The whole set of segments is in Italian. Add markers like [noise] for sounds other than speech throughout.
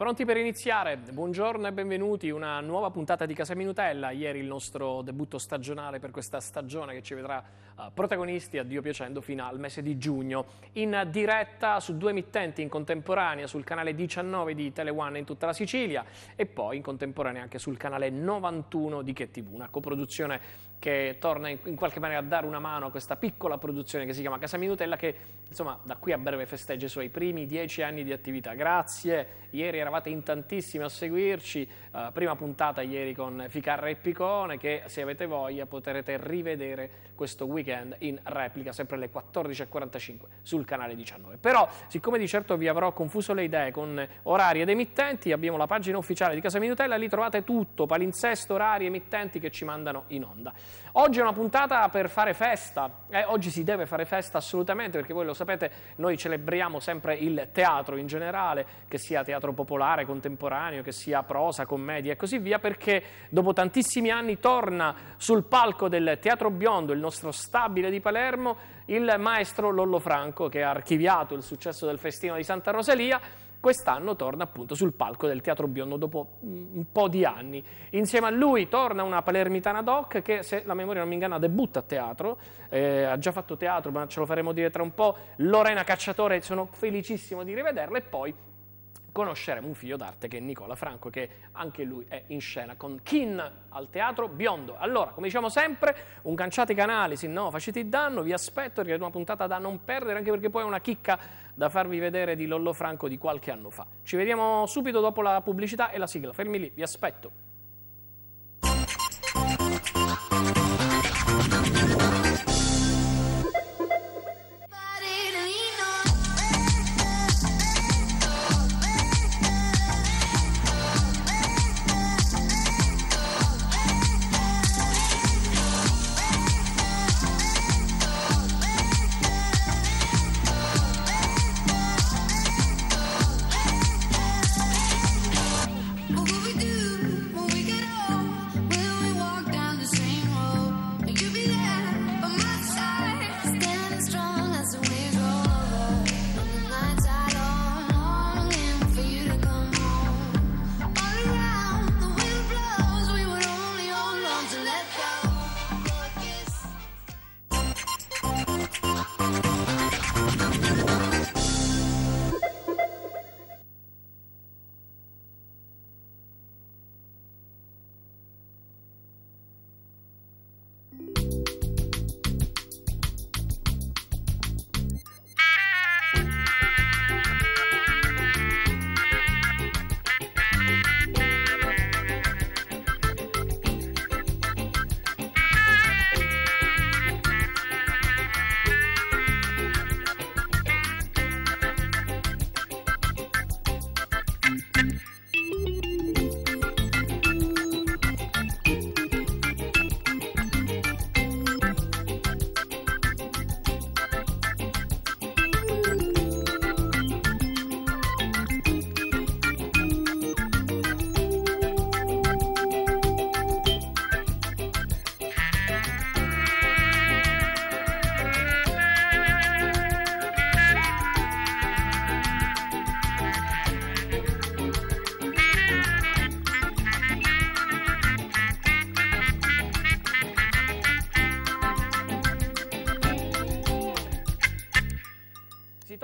Pronti per iniziare? Buongiorno e benvenuti. Una nuova puntata di Casa Minutella. Ieri il nostro debutto stagionale per questa stagione che ci vedrà eh, protagonisti a Dio piacendo fino al mese di giugno. In diretta su due emittenti in contemporanea sul canale 19 di Tele One in tutta la Sicilia e poi in contemporanea anche sul canale 91 di Che TV, una coproduzione che torna in, qualche maniera a dare una mano a questa piccola produzione che si chiama Casa Minutella che insomma da qui a breve festeggia i suoi primi dieci anni di attività. Grazie, ieri eravate in tantissimi a seguirci, uh, prima puntata ieri con Ficarra e Picone che se avete voglia potrete rivedere questo weekend weekend in replica, sempre alle 14.45 sul canale 19. Però, siccome di certo vi avrò confuso le idee con orari ed emittenti, abbiamo la pagina ufficiale di Casa Minutella, lì trovate tutto, palinsesto, orari, emittenti che ci mandano in onda. Oggi è una puntata per fare festa, eh, oggi si deve fare festa assolutamente, perché voi lo sapete, noi celebriamo sempre il teatro in generale, che sia teatro popolare, contemporaneo, che sia prosa, commedia e così via, perché dopo tantissimi anni torna sul palco del Teatro Biondo il nostro stabile di Palermo il maestro Lollo Franco che ha archiviato il successo del festino di Santa Rosalia quest'anno torna appunto sul palco del Teatro Biondo dopo mm, un po' di anni. Insieme a lui torna una palermitana doc che, se la memoria non mi inganna, debutta a teatro, eh, ha già fatto teatro, ma ce lo faremo dire tra un po', Lorena Cacciatore, sono felicissimo di rivederla e poi conosceremo un figlio d'arte che è Nicola Franco, che anche lui è in scena con Kin al Teatro Biondo. Allora, come diciamo sempre, un canciate canali, sì no, facete il danno, vi aspetto, è una puntata da non perdere, anche perché poi è una chicca da farvi vedere di Lollo Franco di qualche anno fa. Ci vediamo subito dopo la pubblicità e la sigla, fermi lì, vi aspetto.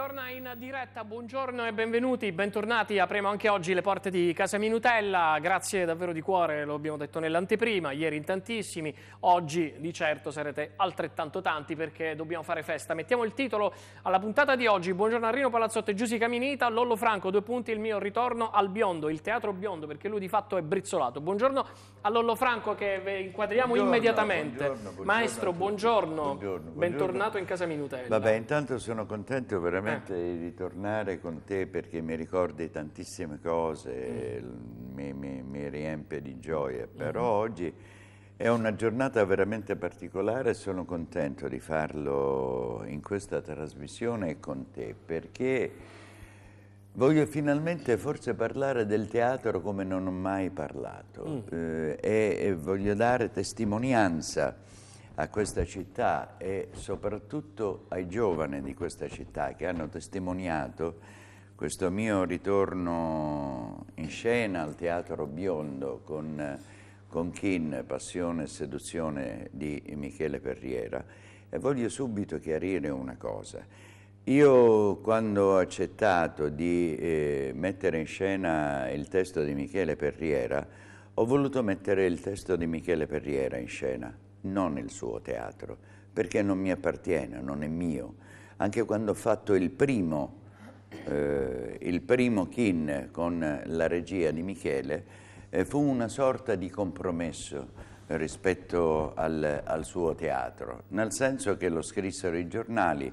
Torna in diretta, buongiorno e benvenuti, bentornati. Apriamo anche oggi le porte di Casa Minutella. Grazie davvero di cuore, lo abbiamo detto nell'anteprima, ieri in tantissimi, oggi di certo sarete altrettanto tanti perché dobbiamo fare festa. Mettiamo il titolo alla puntata di oggi. Buongiorno a Rino Palazzotto e Giusy Caminita, Lollo Franco, due punti, il mio ritorno al biondo, il teatro biondo perché lui di fatto è brizzolato. Buongiorno a Lollo Franco che inquadriamo buongiorno, immediatamente. Buongiorno, buongiorno, Maestro, buongiorno. bentornato in Casa Minutella. Vabbè, intanto sono contento veramente veramente eh. ritornare con te perché mi ricordi tantissime cose, mm. mi, mi, mi, riempie di gioia, mm. però mm. oggi è una giornata veramente particolare e sono contento di farlo in questa trasmissione con te perché voglio finalmente forse parlare del teatro come non ho mai parlato mm. eh, e, e, voglio dare testimonianza a questa città e soprattutto ai giovani di questa città che hanno testimoniato questo mio ritorno in scena al Teatro Biondo con, con Chin, Passione e Seduzione di Michele Perriera. E voglio subito chiarire una cosa. Io quando ho accettato di eh, mettere in scena il testo di Michele Perriera, ho voluto mettere il testo di Michele Perriera in scena non il suo teatro, perché non mi appartiene, non è mio. Anche quando ho fatto il primo, eh, il primo Kin con la regia di Michele, eh, fu una sorta di compromesso rispetto al, al suo teatro, nel senso che lo scrissero i giornali,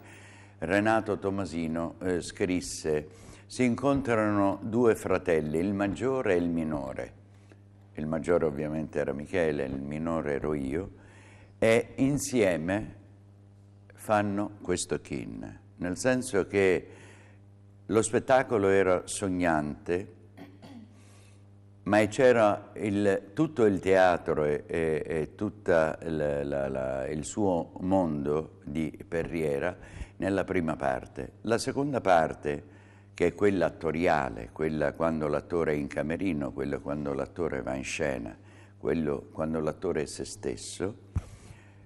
Renato Tomasino eh, scrisse si incontrano due fratelli, il maggiore e il minore. Il maggiore ovviamente era Michele, il minore ero io e insieme fanno questo kin, nel senso che lo spettacolo era sognante, ma c'era tutto il teatro e, e, e tutto il suo mondo di Perriera nella prima parte. La seconda parte, che è quella attoriale, quella quando l'attore è in camerino, quella quando l'attore va in scena, quello quando l'attore è se stesso,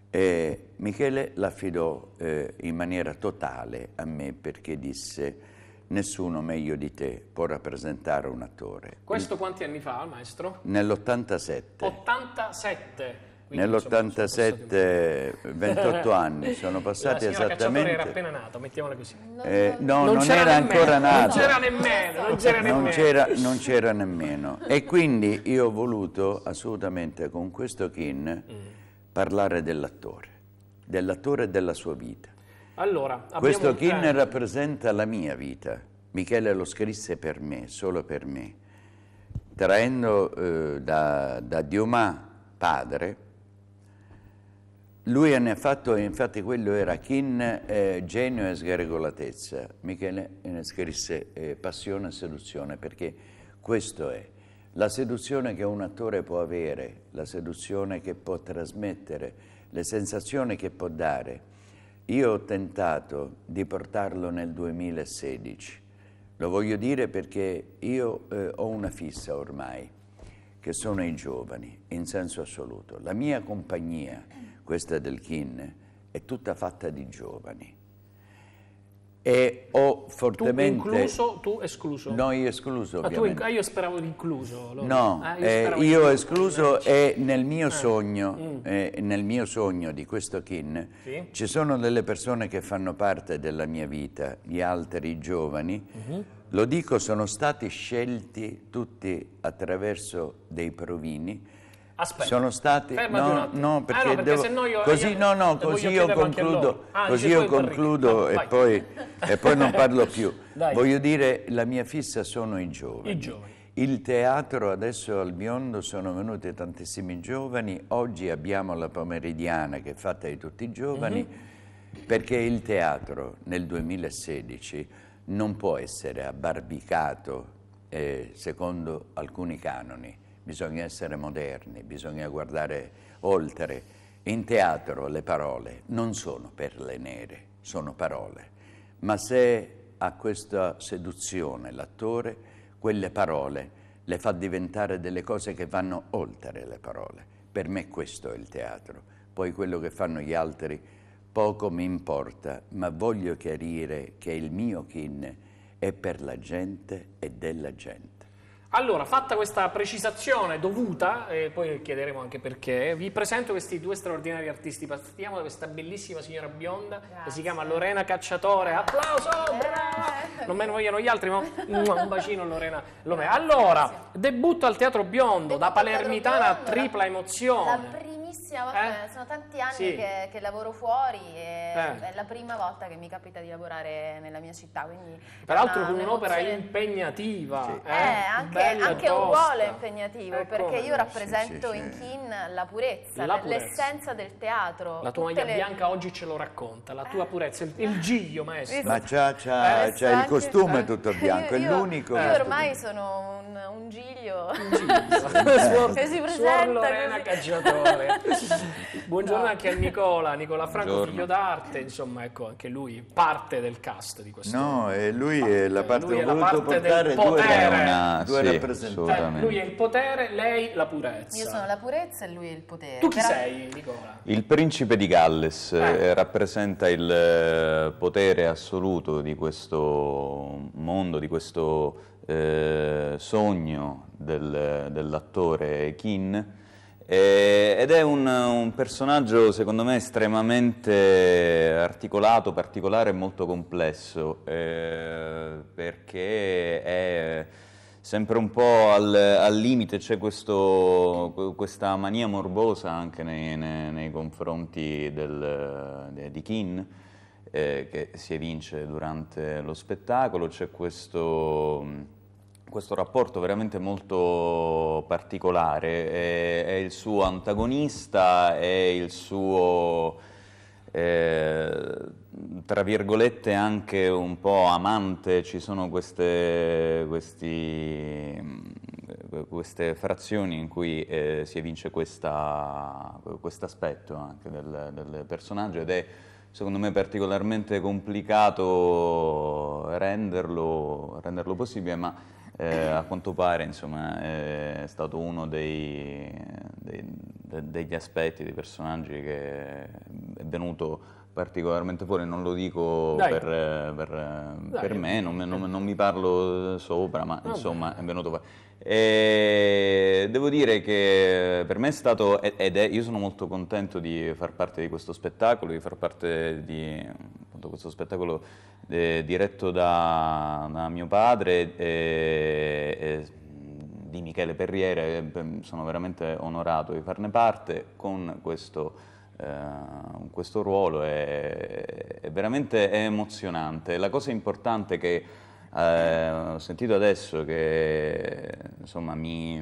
e Michele l'affidò eh, in maniera totale a me perché disse nessuno meglio di te può rappresentare un attore. Questo Il... quanti anni fa, maestro? Nell'87. 87? Nell'87, 28 anni, sono passati la esattamente... era appena nato, mettiamola così. Eh, no, non, non era ancora nato. Non c'era nemmeno, non c'era nemmeno. Non c'era nemmeno. E quindi io ho voluto assolutamente con questo kin... Mm parlare dell'attore, dell'attore e della sua vita. Allora, Questo Kinner rappresenta la mia vita. Michele lo scrisse per me, solo per me, traendo eh, da, da Diomà padre, lui ne ha fatto, infatti quello era Kin, eh, genio e sgregolatezza. Michele ne scrisse eh, passione e seduzione, perché questo è. La seduzione che un attore può avere, la seduzione che può trasmettere, le sensazioni che può dare. Io ho tentato di portarlo nel 2016. Lo voglio dire perché io eh, ho una fissa ormai, che sono i giovani, in senso assoluto. La mia compagnia, questa del Kin, è tutta fatta di giovani e ho fortemente... Tu incluso, tu escluso? No, io escluso ah, in... ah, io speravo di incluso. Allora. No, ah, io, eh, io escluso e nel mio, ah, sogno, mm. eh, nel mio sogno, di questo kin, sì. ci sono delle persone che fanno parte della mia vita, gli altri giovani, mm -hmm. lo dico, sono stati scelti tutti attraverso dei provini, Aspetta. Sono stati. No, no, perché, ah, no, perché devo... sennò io. Così, io... no, no, così io concludo, ah, così io concludo e, poi, e, poi, non parlo più. [laughs] Dai. Voglio dire, la mia fissa sono i giovani. I giovani. Il teatro adesso al Biondo sono venuti tantissimi giovani, oggi abbiamo la pomeridiana che è fatta di tutti i giovani, mm -hmm. perché il teatro nel 2016 non può essere abbarbicato eh, secondo alcuni canoni bisogna essere moderni, bisogna guardare oltre. In teatro le parole non sono per le nere, sono parole, ma se ha questa seduzione l'attore, quelle parole le fa diventare delle cose che vanno oltre le parole. Per me questo è il teatro. Poi quello che fanno gli altri poco mi importa, ma voglio chiarire che il mio kin è per la gente e della gente. Allora, fatta questa precisazione dovuta, e poi chiederemo anche perché, vi presento questi due straordinari artisti. Partiamo da questa bellissima signora bionda Grazie. che si chiama Lorena Cacciatore. Applauso! Eh. Non me ne vogliono gli altri, ma un bacino Lorena. Lorena. Allora, debutto al Teatro Biondo, debutto da palermitana biondo, tripla emozione. La primissima volta, eh? eh? sono tanti anni sì. che, che, lavoro fuori e eh. è la prima volta che mi capita di lavorare nella mia città. Peraltro con un'opera impegnativa. Sì. Eh, eh anche bello, anche un ruolo impegnativo, ecco, perché io rappresento sì, sì, in Kin la purezza, la l'essenza del teatro. La tua maglia le... bianca oggi ce lo racconta, la tua eh. purezza, il, il giglio maestro. Ma c'ha, c'ha, eh, c'ha il costume eh. tutto bianco, io, è l'unico. Io ormai sono un, un giglio, un giglio. [laughs] che si eh, presenta Suor Lorena Caggiatore. Buongiorno no. anche a Nicola, Nicola Franco, Buongiorno. figlio d'arte, insomma, ecco, anche lui parte del cast di questo. No, e lui è la parte, lui è la parte portare del potere. Due, era una, due rappresentare. Cioè, lui è il potere, lei la purezza. Io sono la purezza e lui è il potere. Tu chi Però... sei, Nicola? Il principe di Galles ah. eh. rappresenta il eh, potere assoluto di questo mondo, di questo eh, sogno del, dell'attore Kin. ed è un, un, personaggio secondo me estremamente articolato, particolare e molto complesso, eh, perché è sempre un po' al, al limite, c'è questo, questa mania morbosa anche nei, nei, nei confronti del, de, di Kin, eh, che si evince durante lo spettacolo, c'è questo, questo, rapporto veramente molto particolare, è, è il suo antagonista, è il suo eh, tra virgolette anche un po' amante, ci sono queste, questi, queste frazioni in cui eh, si evince questo aspetto anche del, del personaggio ed è secondo me particolarmente complicato renderlo, renderlo possibile, ma eh, a quanto pare insomma, è stato uno dei, dei, degli aspetti, dei personaggi che venuto particolarmente fuori, non lo dico Dai. per, eh, per, eh, Dai. per me, non, non, non, mi parlo sopra, ma Vabbè. insomma è venuto fuori. E devo dire che per me è stato, ed è, io sono molto contento di far parte di questo spettacolo, di far parte di appunto, questo spettacolo eh, diretto da, da, mio padre. e, eh, di Michele Perriere, sono veramente onorato di farne parte con questo eh, questo ruolo è, è veramente è emozionante. La cosa importante che eh, ho sentito adesso che insomma, mi,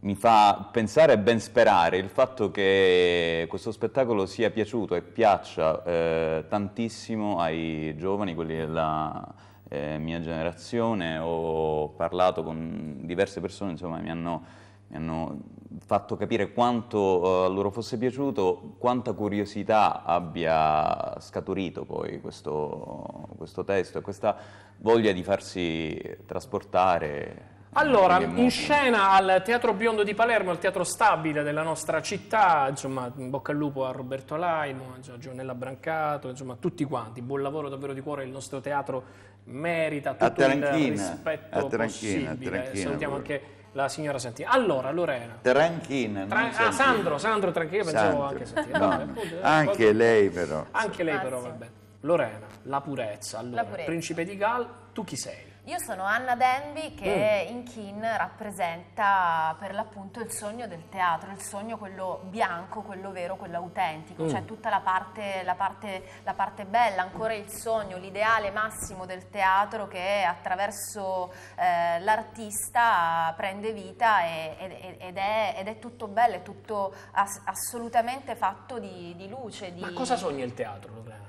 mi, fa pensare e ben sperare il fatto che questo spettacolo sia piaciuto e piaccia eh, tantissimo ai giovani, quelli della eh, mia generazione. Ho parlato con diverse persone, insomma, mi hanno, mi hanno fatto capire quanto eh, loro fosse piaciuto, quanta curiosità abbia scaturito poi questo, questo testo e questa voglia di farsi trasportare. Allora, in scena al Teatro Biondo di Palermo, al teatro stabile della nostra città, insomma, in bocca al lupo a Roberto Laimo, a Giornella Brancato, insomma, tutti quanti. Buon lavoro davvero di cuore, il nostro teatro merita tutto il rispetto a Tranchina, possibile. A Tranchina, Salutiamo anche la signora Santina. Allora, Lorena. Tranchina. Tra- ah, Sandro, Sandro Tranchina, pensavo anche Santina. No, no. Anche eh, lei però. Anche lei però, va Lorena, la purezza. Allora, la purezza. principe di Gal, tu chi sei? Io sono Anna Denby che mm. in Kin rappresenta per l'appunto il sogno del teatro, il sogno quello bianco, quello vero, quello autentico, mm. cioè tutta la parte, la, parte, la parte, bella, ancora il sogno, l'ideale massimo del teatro che attraverso eh, l'artista prende vita e, ed, ed, è, ed, è, tutto bello, è tutto ass assolutamente fatto di, di luce. Di... Ma cosa sogna il teatro? Lorenzo?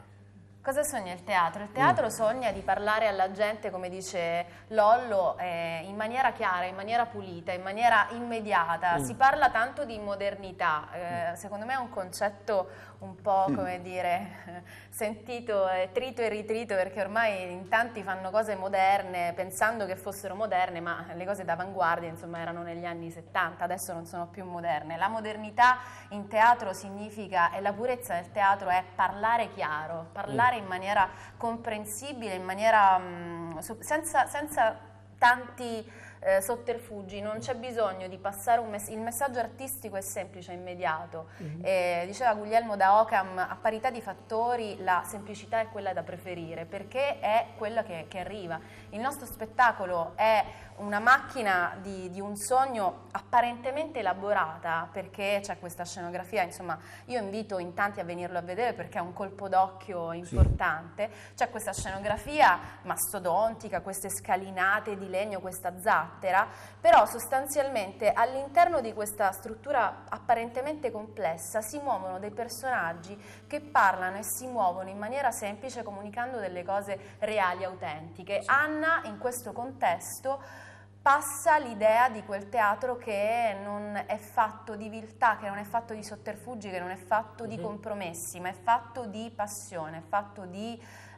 Cosa sogna il teatro? Il mm. teatro mm. sogna di parlare alla gente, come dice Lollo, eh, in maniera chiara, in maniera pulita, in maniera immediata. Mm. Si parla tanto di modernità, eh, mm. secondo me è un concetto un po' [laughs] come dire [laughs] sentito, trito e ritrito perché ormai in tanti fanno cose moderne pensando che fossero moderne ma le cose d'avanguardia insomma erano negli anni 70 adesso non sono più moderne la modernità in teatro significa e la purezza del teatro è parlare chiaro parlare mm. in maniera comprensibile in maniera mh, mm, senza, senza tanti eh, sotterfugi, non c'è bisogno di passare un messaggio, il messaggio artistico è semplice, è immediato. Mm-hmm. Eh, diceva Guglielmo da Ocam: a parità di fattori la semplicità è quella da preferire perché è quella che, che arriva. Il nostro spettacolo è una macchina di, di, un sogno apparentemente elaborata perché c'è questa scenografia, insomma io invito in tanti a venirlo a vedere perché è un colpo d'occhio importante, sì. c'è questa scenografia mastodontica, queste scalinate di legno, questa zattera, però sostanzialmente all'interno di questa struttura apparentemente complessa si muovono dei personaggi che parlano e si muovono in maniera semplice comunicando delle cose reali, autentiche. Sì. Anna in questo contesto passa l'idea di quel teatro che non è fatto di viltà, che non è fatto di sotterfugi, che non è fatto di mhm. compromessi, ma è fatto di passione, è fatto di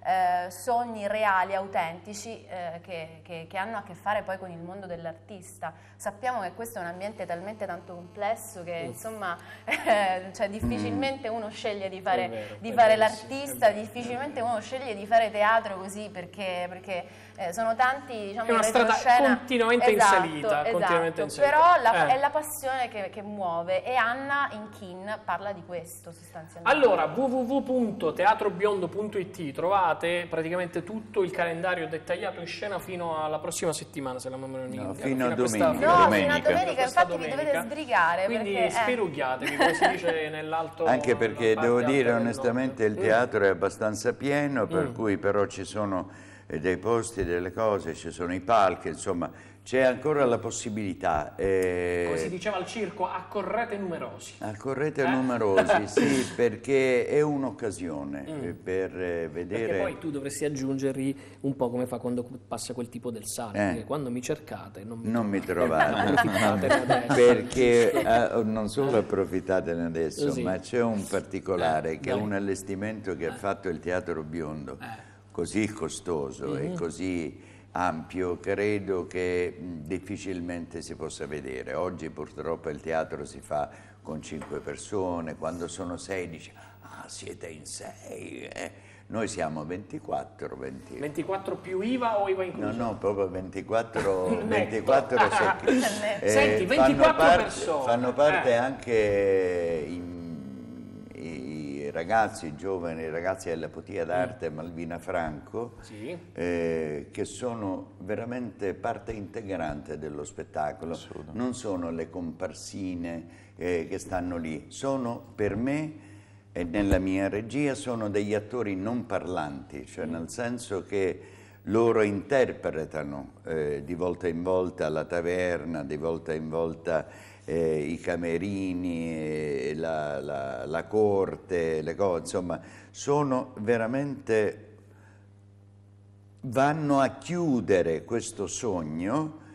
eh, sogni reali, autentici, eh, che, che, che, hanno a che fare poi con il mondo dell'artista. Sappiamo che questo è un ambiente talmente tanto complesso che insomma eh, [laughs] cioè, difficilmente uno sceglie di fare, vero, di fare l'artista, difficilmente uno sceglie di fare teatro così perché, perché eh, sono tanti diciamo, è una strada continuamente esatto, in salita, esatto, continuamente in salita. però la, eh. è la passione che, che muove e Anna in Inchin parla di questo sostanzialmente. Allora www.teatrobiondo.it trovate trovate praticamente tutto il calendario dettagliato in scena fino alla prossima settimana, se la mamma non mi no, fino, fino a domenica. Questa, no, domenica. fino a domenica, infatti domenica. vi dovete sbrigare. Quindi perché, eh. come si dice nell'alto... Anche perché devo dire onestamente il teatro è abbastanza pieno, per mm. cui però ci sono eh, dei posti, delle cose, ci sono i palchi, insomma c'è ancora la possibilità. Eh... Come si diceva al circo, accorrete numerosi. Accorrete eh? numerosi, [laughs] sì, perché è un'occasione mm. Eh, per eh, vedere... Perché poi tu dovresti aggiungerli un po' come fa quando passa quel tipo del sale, eh. quando mi cercate non mi, non trovate. mi trovate. perché [laughs] eh, oh, non solo approfittatene adesso, sì. ma c'è un particolare che è un allestimento che ha fatto il Teatro Biondo, così costoso e mhm. così ampio credo che difficilmente si possa vedere. Oggi purtroppo il teatro si fa con cinque persone, quando sono sei dice ah siete in sei, eh. noi siamo 24, 20. 24 più IVA o IVA incluso? No, no, proprio 24, 24 [laughs] [laughs] secchi. eh, Senti, 24 fanno parte, persone. Fanno parte eh. anche i ragazzi, giovani ragazzi della Potia d'Arte mm. Malvina Franco, sì. eh, che sono veramente parte integrante dello spettacolo. Non sono le comparsine eh, che stanno lì, sono per me e nella mia regia sono degli attori non parlanti, cioè mm. nel senso che loro interpretano eh, di volta in volta la taverna, di volta in volta eh, i camerini, eh, la, la, la corte, le cose, insomma, sono veramente vanno a chiudere questo sogno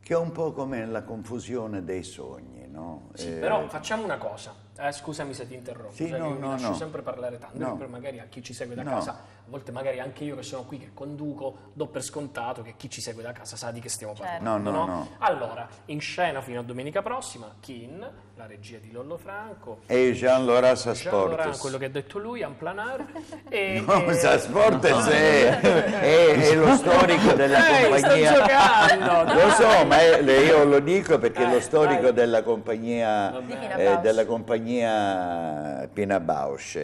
che è un po' come la confusione dei sogni. No? Sì, eh, però facciamo una cosa, eh, scusami se ti interrompo, sì, cioè, no, mi lascio no. sempre parlare tanto, no. per magari a chi ci segue da casa, a volte magari anche io che sono qui che conduco, do per scontato che chi ci segue da casa sa di che stiamo certo. parlando. Certo. No, Allora, in scena fino a domenica prossima, Kin, la regia di Lollo Franco, e Jean Loras Asportes. Jean quello che ha detto lui, Amplanar. [laughs] e, no, e... Eh, Asportes è, è, è, lo [laughs] storico della eh, compagnia. lo so, ma è, io lo dico perché è lo eh, storico della compagnia, eh, della compagnia compagnia Pina Bausch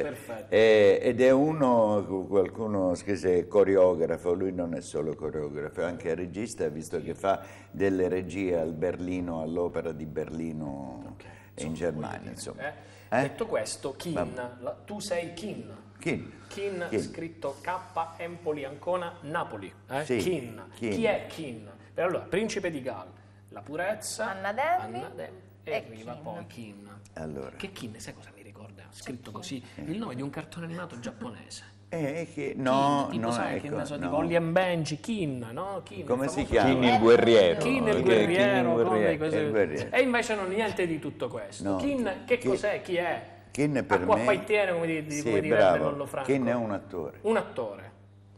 e, ed è uno, qualcuno scrisse coreografo, lui non è solo coreografo, è anche regista visto che fa delle regie al Berlino, all'opera di Berlino okay. in Sono Germania. Insomma. Eh? Eh? Detto questo, Kin, la, tu sei Kin. Kin. Kin, Kin. scritto K, Empoli, Ancona, Napoli. Eh? Sì. Kin. Kin. Chi è Kin? allora, Principe di Galles, la purezza, Anna Delvi, Anna Delvi e, e arriva Kin. poi Kin. Allora. Che Kin, sai cosa mi ricorda? Scritto così, eh. il nome di un cartone animato giapponese. Eh, che, no, Kin, tipo, no, sai, ecco, che so, no. tipo Holly and Benji, Kin, no? Kin, Come si chiama? Kin il guerriero. Kin il guerriero, Kin il guerriero, guerriero. E invece non niente di tutto questo. No, Kin, che, che cos'è? Chi è? Ken per Acqua me... Paitiere, come, di, di, sì, come direbbe Nollo Franco. Ken è un attore. Un attore.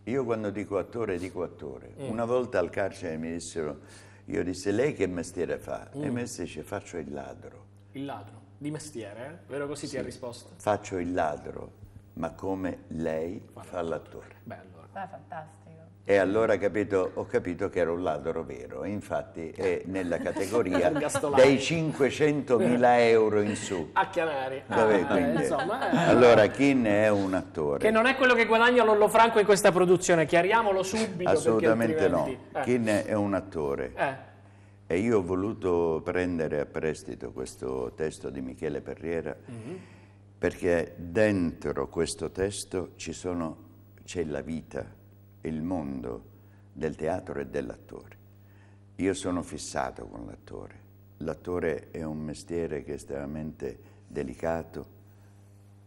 Io quando dico attore, dico attore. Mm. Una volta al carcere mi dissero, io disse, lei che mestiere fa? Mm. E mi disse, faccio il ladro. Il ladro. Di mestiere, eh? vero così sì. ti ha risposto? Faccio il ladro, ma come lei Guarda. fa l'attore. Bello. Ah, fantastico. E allora capito, ho capito che era un ladro vero, infatti è eh. nella categoria [laughs] dei 500.000 euro in su. A Chianari. Ah, eh, insomma, eh. Allora Kin è un attore. Che non è quello che guadagna Lollo Franco in questa produzione, chiariamolo subito. Assolutamente altrimenti... no, eh. Kin è un attore. Eh e io ho voluto prendere a prestito questo testo di Michele Perriera mm-hmm. perché dentro questo testo sono, c'è la vita, il mondo del teatro e dell'attore. Io sono fissato con l'attore. L'attore è un mestiere che è estremamente delicato,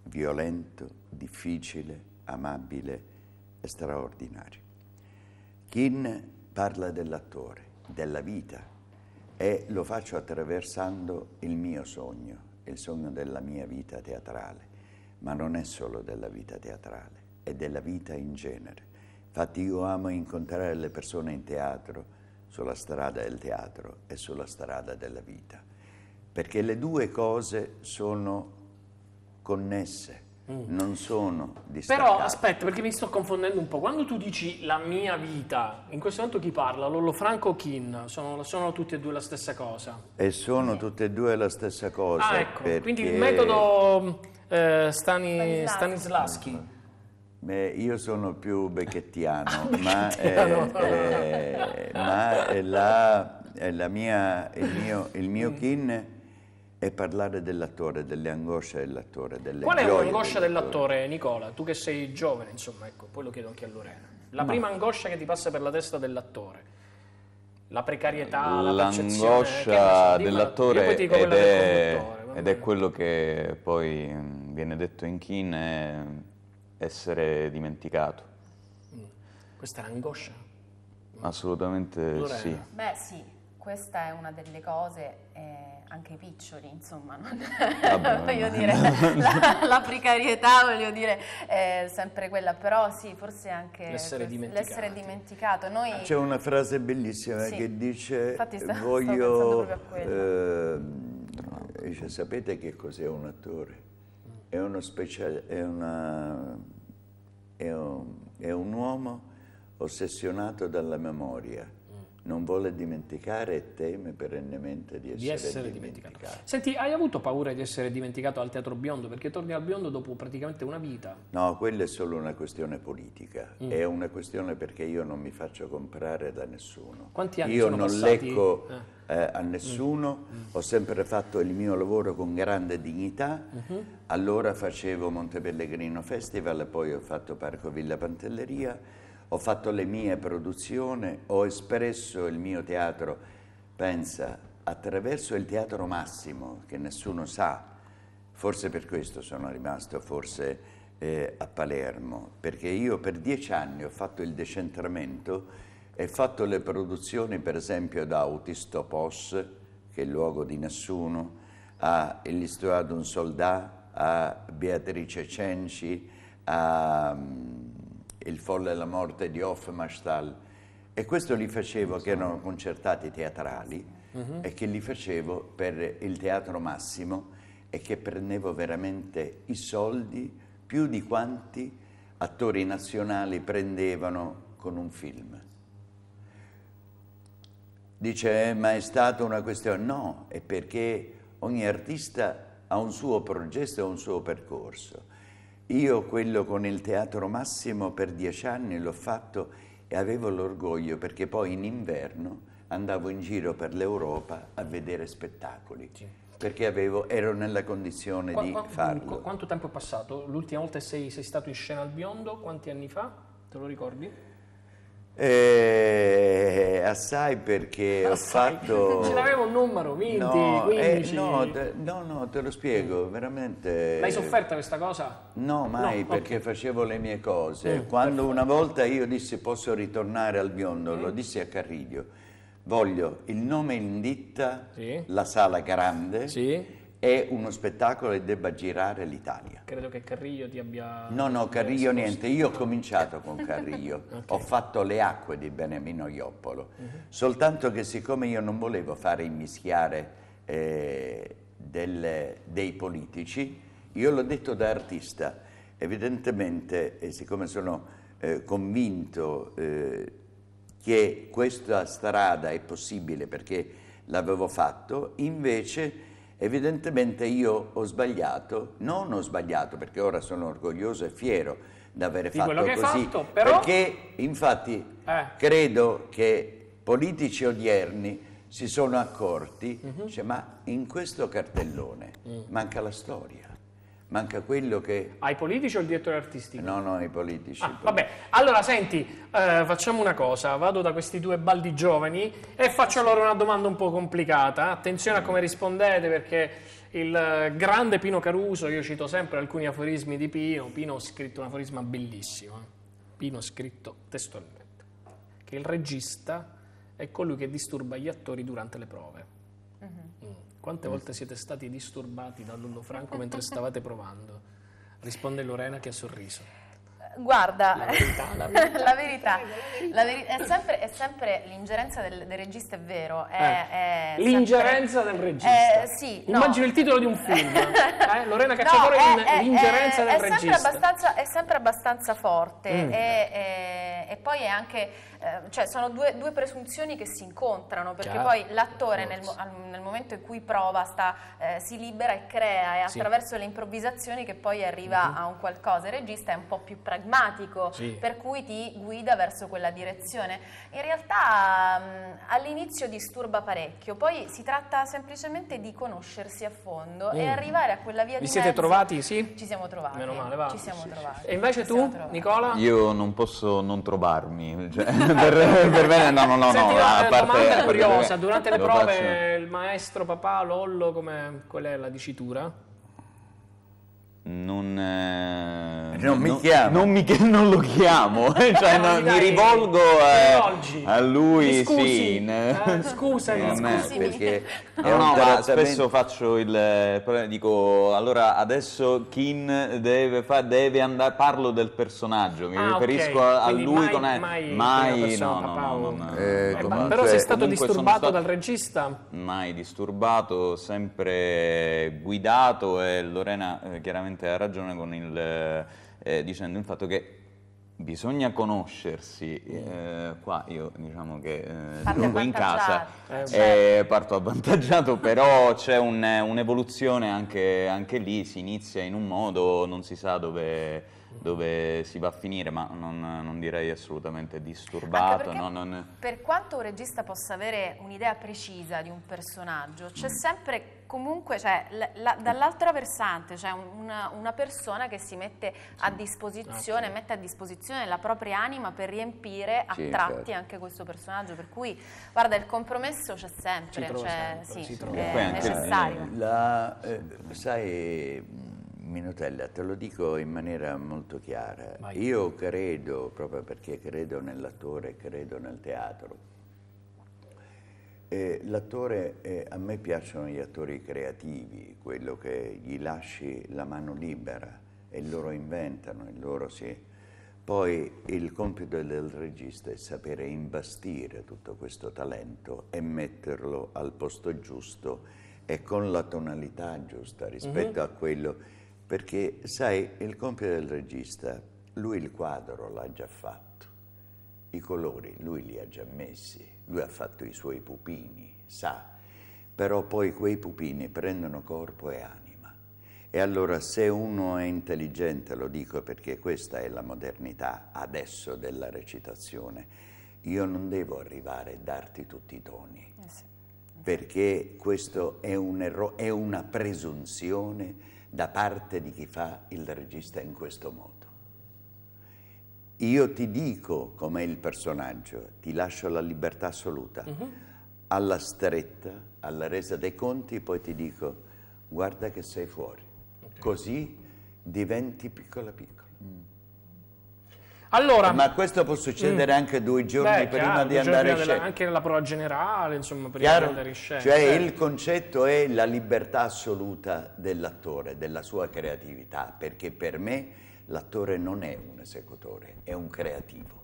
violento, difficile, amabile e straordinario. Kin parla dell'attore, della vita e lo faccio attraversando il mio sogno, il sogno della mia vita teatrale, ma non è solo della vita teatrale, è della vita in genere. Infatti io amo incontrare le persone in teatro, sulla strada del teatro e sulla strada della vita, perché le due cose sono connesse Mm. Non sono distaccato. Però aspetta, perché mi sto confondendo un po'. Quando tu dici la mia vita, in questo momento chi parla? Lollo Franco o Kin? Sono, sono tutte e due la stessa cosa. E sono mm. tutte e due la stessa cosa. Ah, ecco. Perché... Quindi il metodo eh, Stani, Stanislaschi. Beh, io sono più becchettiano, ah, ma, eh, eh, ma eh, la, eh, la mia, il mio, il mio mm. kin e parlare dell'attore, delle angosce dell'attore, delle Qual è l'angoscia dell'attore, dell'attore, Nicola? Tu che sei giovane, insomma, ecco, poi lo chiedo anche a Lorena. La Ma... prima angoscia che ti passa per la testa dell'attore? La precarietà, l'angoscia eh, la percezione... dell'attore ed è, ed è quello che poi mm, viene detto in Kin è mm, essere dimenticato. Mm. Questa è l'angoscia? Assolutamente Lorena. sì. Beh sì, questa è una delle cose... Eh anche i piccioli, insomma, [laughs] voglio dire, la, la, precarietà, voglio dire, è sempre quella, però sì, forse anche l'essere, l'essere dimenticato. Noi... Ah, c'è una frase bellissima sì. che dice, sta, voglio, eh, dice, sapete che cos'è un attore? È uno speciale, è, una, è, un, è un uomo ossessionato dalla memoria non vuole dimenticare e teme perennemente di essere, di essere dimenticato. dimenticato. Senti, hai avuto paura di essere dimenticato al Teatro Biondo? Perché torni al Biondo dopo praticamente una vita. No, quella è solo una questione politica, mm. è una questione perché io non mi faccio comprare da nessuno. Quanti anni io non passati? leggo eh. Eh, a nessuno, mm. Mm. ho sempre fatto il mio lavoro con grande dignità, mm-hmm. allora facevo Monte Pellegrino Festival, poi ho fatto Parco Villa Pantelleria ho fatto le mie produzioni, ho espresso il mio teatro, pensa, attraverso il teatro massimo, che nessuno sa. Forse per questo sono rimasto forse eh, a Palermo, perché io per dieci anni ho fatto il decentramento e fatto le produzioni per esempio da Autistopos, che è il luogo di nessuno, a L'Istoria d'un soldat, a Beatrice Cenci, a mm, il folle e la morte di Hofmannsthal. E questo li facevo, che erano concertati teatrali, uh-huh. e che li facevo per il Teatro Massimo e che prendevo veramente i soldi più di quanti attori nazionali prendevano con un film. Dice, eh, ma è stata una questione... No, è perché ogni artista ha un suo progetto e un suo percorso. Io quello con il Teatro Massimo per dieci anni l'ho fatto e avevo l'orgoglio perché poi in inverno andavo in giro per l'Europa a vedere spettacoli. Sì. Perché avevo, ero nella condizione Qua, di quanto, farlo. Quanto tempo è passato? L'ultima volta sei, sei stato in scena al biondo? Quanti anni fa? Te lo ricordi? Eh, assai perché assai. ho fatto... [laughs] Ce l'avevo un numero, 20, no, 15... Eh, no, te, no, no, te lo spiego, mm. veramente... L'hai sofferta questa cosa? No, mai, no, perché okay. facevo le mie cose. Mm, Quando perfetto. una volta io dissi posso ritornare al biondo, mm. lo dissi a Carriglio. voglio il nome in ditta, sì. la sala grande... Sì è uno spettacolo che debba girare l'Italia. Credo che Carrillo ti abbia... No, no, Carrillo niente, io ho cominciato con Carrillo, [laughs] okay. ho fatto le acque di Benemino Ioppolo, uh mhm. -huh. soltanto che siccome io non volevo fare immischiare eh, delle, dei politici, io l'ho detto da artista, evidentemente, e siccome sono eh, convinto eh, che questa strada è possibile perché l'avevo fatto, invece evidentemente io ho sbagliato, non ho sbagliato perché ora sono orgoglioso e fiero di aver fatto così, fatto, però... perché infatti eh. credo che politici odierni si sono accorti, mm-hmm. cioè, ma in questo cartellone mm. manca la storia. Manca quello che... Ai politici o il direttore artistico? No, no, ai politici. Ah, vabbè, allora senti, eh, facciamo una cosa, vado da questi due baldi giovani e faccio loro una domanda un po' complicata, attenzione a come rispondete perché il grande Pino Caruso, io cito sempre alcuni aforismi di Pino, Pino ha scritto un aforisma bellissimo, eh. Pino ha scritto testualmente, che il regista è colui che disturba gli attori durante le prove. Quante volte siete stati disturbati da Lullo Franco mentre stavate provando? Risponde Lorena che ha sorriso. Guarda, la verità, la [laughs] verità. la verità, è, sempre, è, sempre, l'ingerenza del, del regista, è vero. È, eh, è l'ingerenza sempre, del regista. Eh, sì, no. Immagino il titolo di un film. [laughs] Eh? Lorena Cacciatore, no, l'ingerenza del regista. è sempre abbastanza forte mm. e, e, e poi è anche Ehm, cioè sono due, due, presunzioni che si incontrano, perché Chiaro. poi l'attore nel, nel, momento in cui prova sta, eh, si libera e crea, e sì. attraverso le improvvisazioni che poi arriva uh-huh. a un qualcosa. Il regista è un po' più pragmatico, sì. per cui ti guida verso quella direzione. In realtà mh, all'inizio disturba parecchio, poi si tratta semplicemente di conoscersi a fondo mm. e arrivare a quella via Vi di siete mezzo. trovati, sì? Ci siamo trovati. Meno male, va. Ci siamo sì. trovati. E invece tu, Nicola? Io non posso non trovarmi. Cioè per, per bene, no, no, no. Senti, no a parte, domanda curiosa, durante le prove faccio. il maestro papà Lollo, come, qual è la dicitura? non, eh, non, mi chiamo non, mi non, lo chiamo, [laughs] cioè, no, mi rivolgo eh, a lui. Sì, eh, scusami, scusami. perché [laughs] no, no, ma cioè, spesso faccio il eh, dico allora adesso Kin deve, fa, deve andare. Parlo del personaggio, mi ah, riferisco okay. a, a lui. Mai, con mai, mai no, no, no, eh, comunque, però sei stato disturbato stato dal regista? Mai disturbato, sempre guidato e Lorena eh, chiaramente sicuramente ha ragione con il, eh, eh, dicendo il fatto che bisogna conoscersi, eh, qua io diciamo che eh, in casa eh, eh certo. parto avvantaggiato, però c'è un'evoluzione un anche, anche lì, si inizia in un modo, non si sa dove dove si va a finire, ma non, non direi assolutamente disturbato. No, non... Per quanto un regista possa avere un'idea precisa di un personaggio, c'è mm. sempre comunque cioè, dall'altra versante c'è cioè una, una, persona che si mette sì. a disposizione, ah, sì. mette a disposizione la propria anima per riempire a sì, tratti certo. anche questo personaggio. Per cui guarda il compromesso c'è sempre, cioè, sempre. è necessario. La, eh, sai, Minutella, te lo dico in maniera molto chiara. Io credo, proprio perché credo nell'attore, credo nel teatro. Eh, l'attore, eh, a me piacciono gli attori creativi, quello che gli lasci la mano libera e loro inventano, e loro si... Poi il compito del regista è sapere imbastire tutto questo talento e metterlo al posto giusto e con la tonalità giusta rispetto mm-hmm. a quello perché sai, il compito del regista, lui il quadro l'ha già fatto, i colori lui li ha già messi, lui ha fatto i suoi pupini, sa, però poi quei pupini prendono corpo e anima. E allora se uno è intelligente, lo dico perché questa è la modernità adesso della recitazione, io non devo arrivare a darti tutti i toni, eh sì. Eh perché questo è, un errore è una presunzione da parte di chi fa il regista in questo modo. Io ti dico com'è il personaggio, ti lascio la libertà assoluta. Mm -hmm. Alla stretta, alla resa dei conti, poi ti dico guarda che sei fuori. Okay. Così diventi piccola piccola. Mm. Allora, ma questo può succedere mh. Mm. anche due giorni Beh, prima chiaro, di andare in scena. Anche nella prova generale, insomma, prima chiaro? di andare in scena. Cioè eh. il concetto è la libertà assoluta dell'attore, della sua creatività, perché per me l'attore non è un esecutore, è un creativo.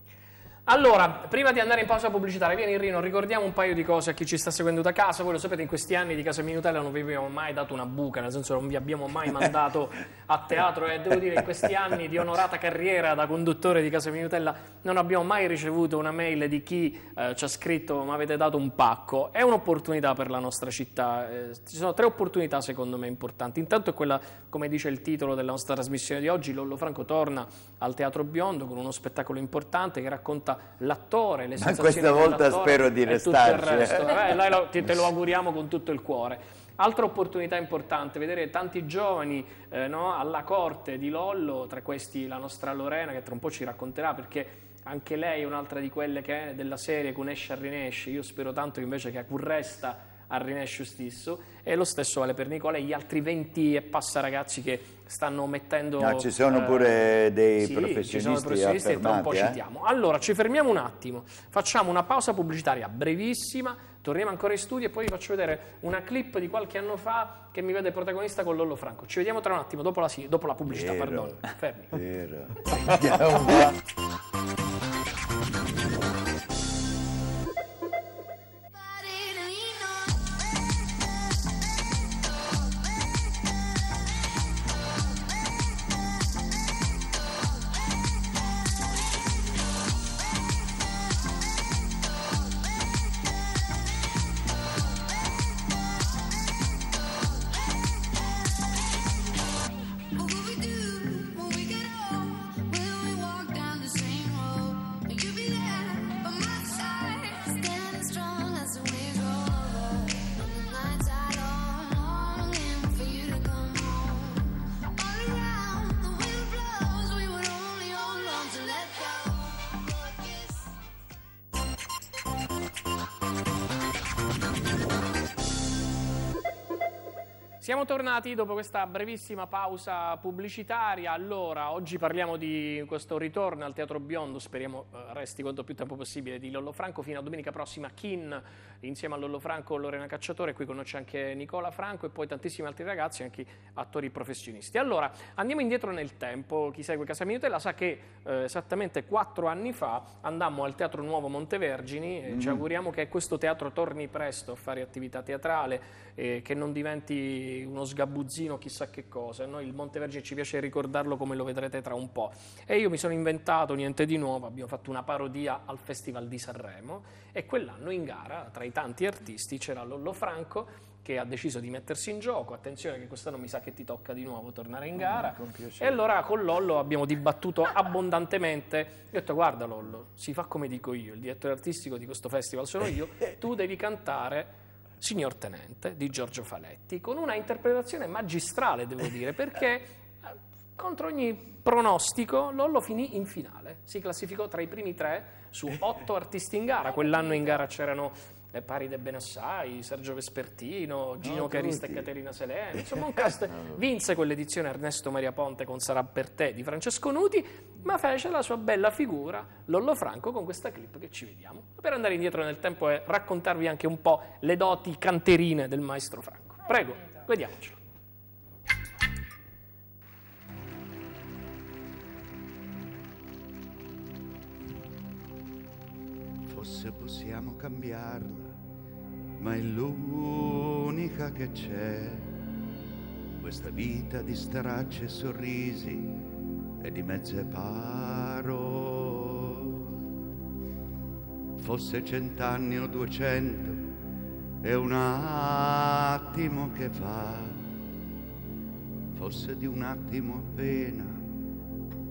Allora, prima di andare in pausa pubblicitaria, vieni Rino, ricordiamo un paio di cose a chi ci sta seguendo da casa. Voi lo sapete, in questi anni di Casa Minutella non vi abbiamo mai dato una buca, nel senso non vi abbiamo mai mandato a teatro e eh, devo dire in questi anni di onorata carriera da conduttore di Casa Minutella non abbiamo mai ricevuto una mail di chi eh, ci ha scritto mi avete dato un pacco. È un'opportunità per la nostra città. Eh, ci sono tre opportunità secondo me importanti. Intanto è quella, come dice il titolo della nostra trasmissione di oggi, Lollo Franco torna al Teatro Biondo con uno spettacolo importante che racconta tutta l'attore, le sensazioni Ma questa volta spero di restarci. Eh, eh lo, te, te lo auguriamo con tutto il cuore. Altra opportunità importante, vedere tanti giovani eh, no, alla corte di Lollo, tra questi la nostra Lorena che tra un po' ci racconterà perché anche lei è un'altra di quelle che è della serie Kunesh Rinesce, io spero tanto invece che a Curresta al Rinescio stesso e lo stesso vale per Nicola e gli altri 20 e passa ragazzi che stanno mettendo... Ah, ci sono eh, pure dei sì, professionisti ci sono dei professionisti e tra un po' eh? citiamo. Allora, ci fermiamo un attimo, facciamo una pausa pubblicitaria brevissima, torniamo ancora in studio e poi vi faccio vedere una clip di qualche anno fa che mi vede protagonista con Lollo Franco. Ci vediamo tra un attimo, dopo la, dopo la pubblicità, Vero. perdono. Fermi. Vero. tornati dopo questa brevissima pausa pubblicitaria. Allora, oggi parliamo di questo ritorno al Teatro Biondo, speriamo eh, resti quanto più tempo possibile di Lollo Franco. Fino a domenica prossima Kin insieme a Lollo Franco, Lorena Cacciatore, qui conosce anche Nicola Franco e poi tantissimi altri ragazzi, anche attori professionisti. Allora, andiamo indietro nel tempo. Chi segue Casa Minutella sa che eh, esattamente quattro anni fa andammo al Teatro Nuovo Montevergini mm. ci auguriamo che questo teatro torni presto a fare attività teatrale, e eh, che non diventi uno sgabuzzino chissà che cosa. noi il Montevergini ci piace ricordarlo come lo vedrete tra un po'. E io mi sono inventato niente di nuovo, abbiamo fatto una parodia al Festival di Sanremo e quell'anno in gara tra i tanti artisti c'era Lollo Franco che ha deciso di mettersi in gioco. Attenzione che quest'anno mi sa che ti tocca di nuovo tornare in mm, gara. Oh, e allora con Lollo abbiamo dibattuto [laughs] abbondantemente. Ho detto guarda Lollo, si fa come dico io, il direttore artistico di questo festival sono io, [laughs] tu devi cantare Signor Tenente di Giorgio Faletti con una interpretazione magistrale, devo dire, perché contro ogni pronostico, Lollo finì in finale. Si classificò tra i primi tre su otto artisti in gara. Quell'anno in gara c'erano le eh, pari de Benassai, Sergio Vespertino, Gino no, Carista e Caterina Seleni. [laughs] Insomma, un cast vinse quell'edizione Ernesto Maria Ponte con Sarà per te di Francesco Nuti, ma fece la sua bella figura Lollo Franco con questa clip che ci vediamo. Per andare indietro nel tempo e raccontarvi anche un po' le doti canterine del maestro Franco. Prego, vediamocelo. possiamo cambiarla, ma è l'unica che c'è. Questa vita di stracci e sorrisi e di mezze parole. Fosse cent'anni o duecento, è un attimo che fa. Fosse di un attimo appena,